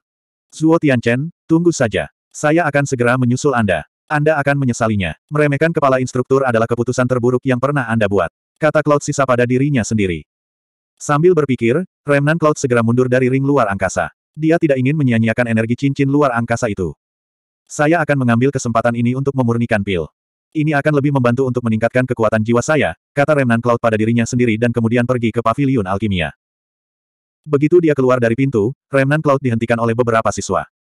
Zuo Tianchen, tunggu saja. Saya akan segera menyusul Anda. Anda akan menyesalinya. Meremehkan kepala instruktur adalah keputusan terburuk yang pernah Anda buat. Kata Cloud sisa pada dirinya sendiri. Sambil berpikir, Remnan Cloud segera mundur dari ring luar angkasa. Dia tidak ingin menyia-nyiakan energi cincin luar angkasa itu. Saya akan mengambil kesempatan ini untuk memurnikan pil. Ini akan lebih membantu untuk meningkatkan kekuatan jiwa saya, kata Remnan Cloud pada dirinya sendiri dan kemudian pergi ke pavilion alkimia. Begitu dia keluar dari pintu, Remnan Cloud dihentikan oleh beberapa siswa.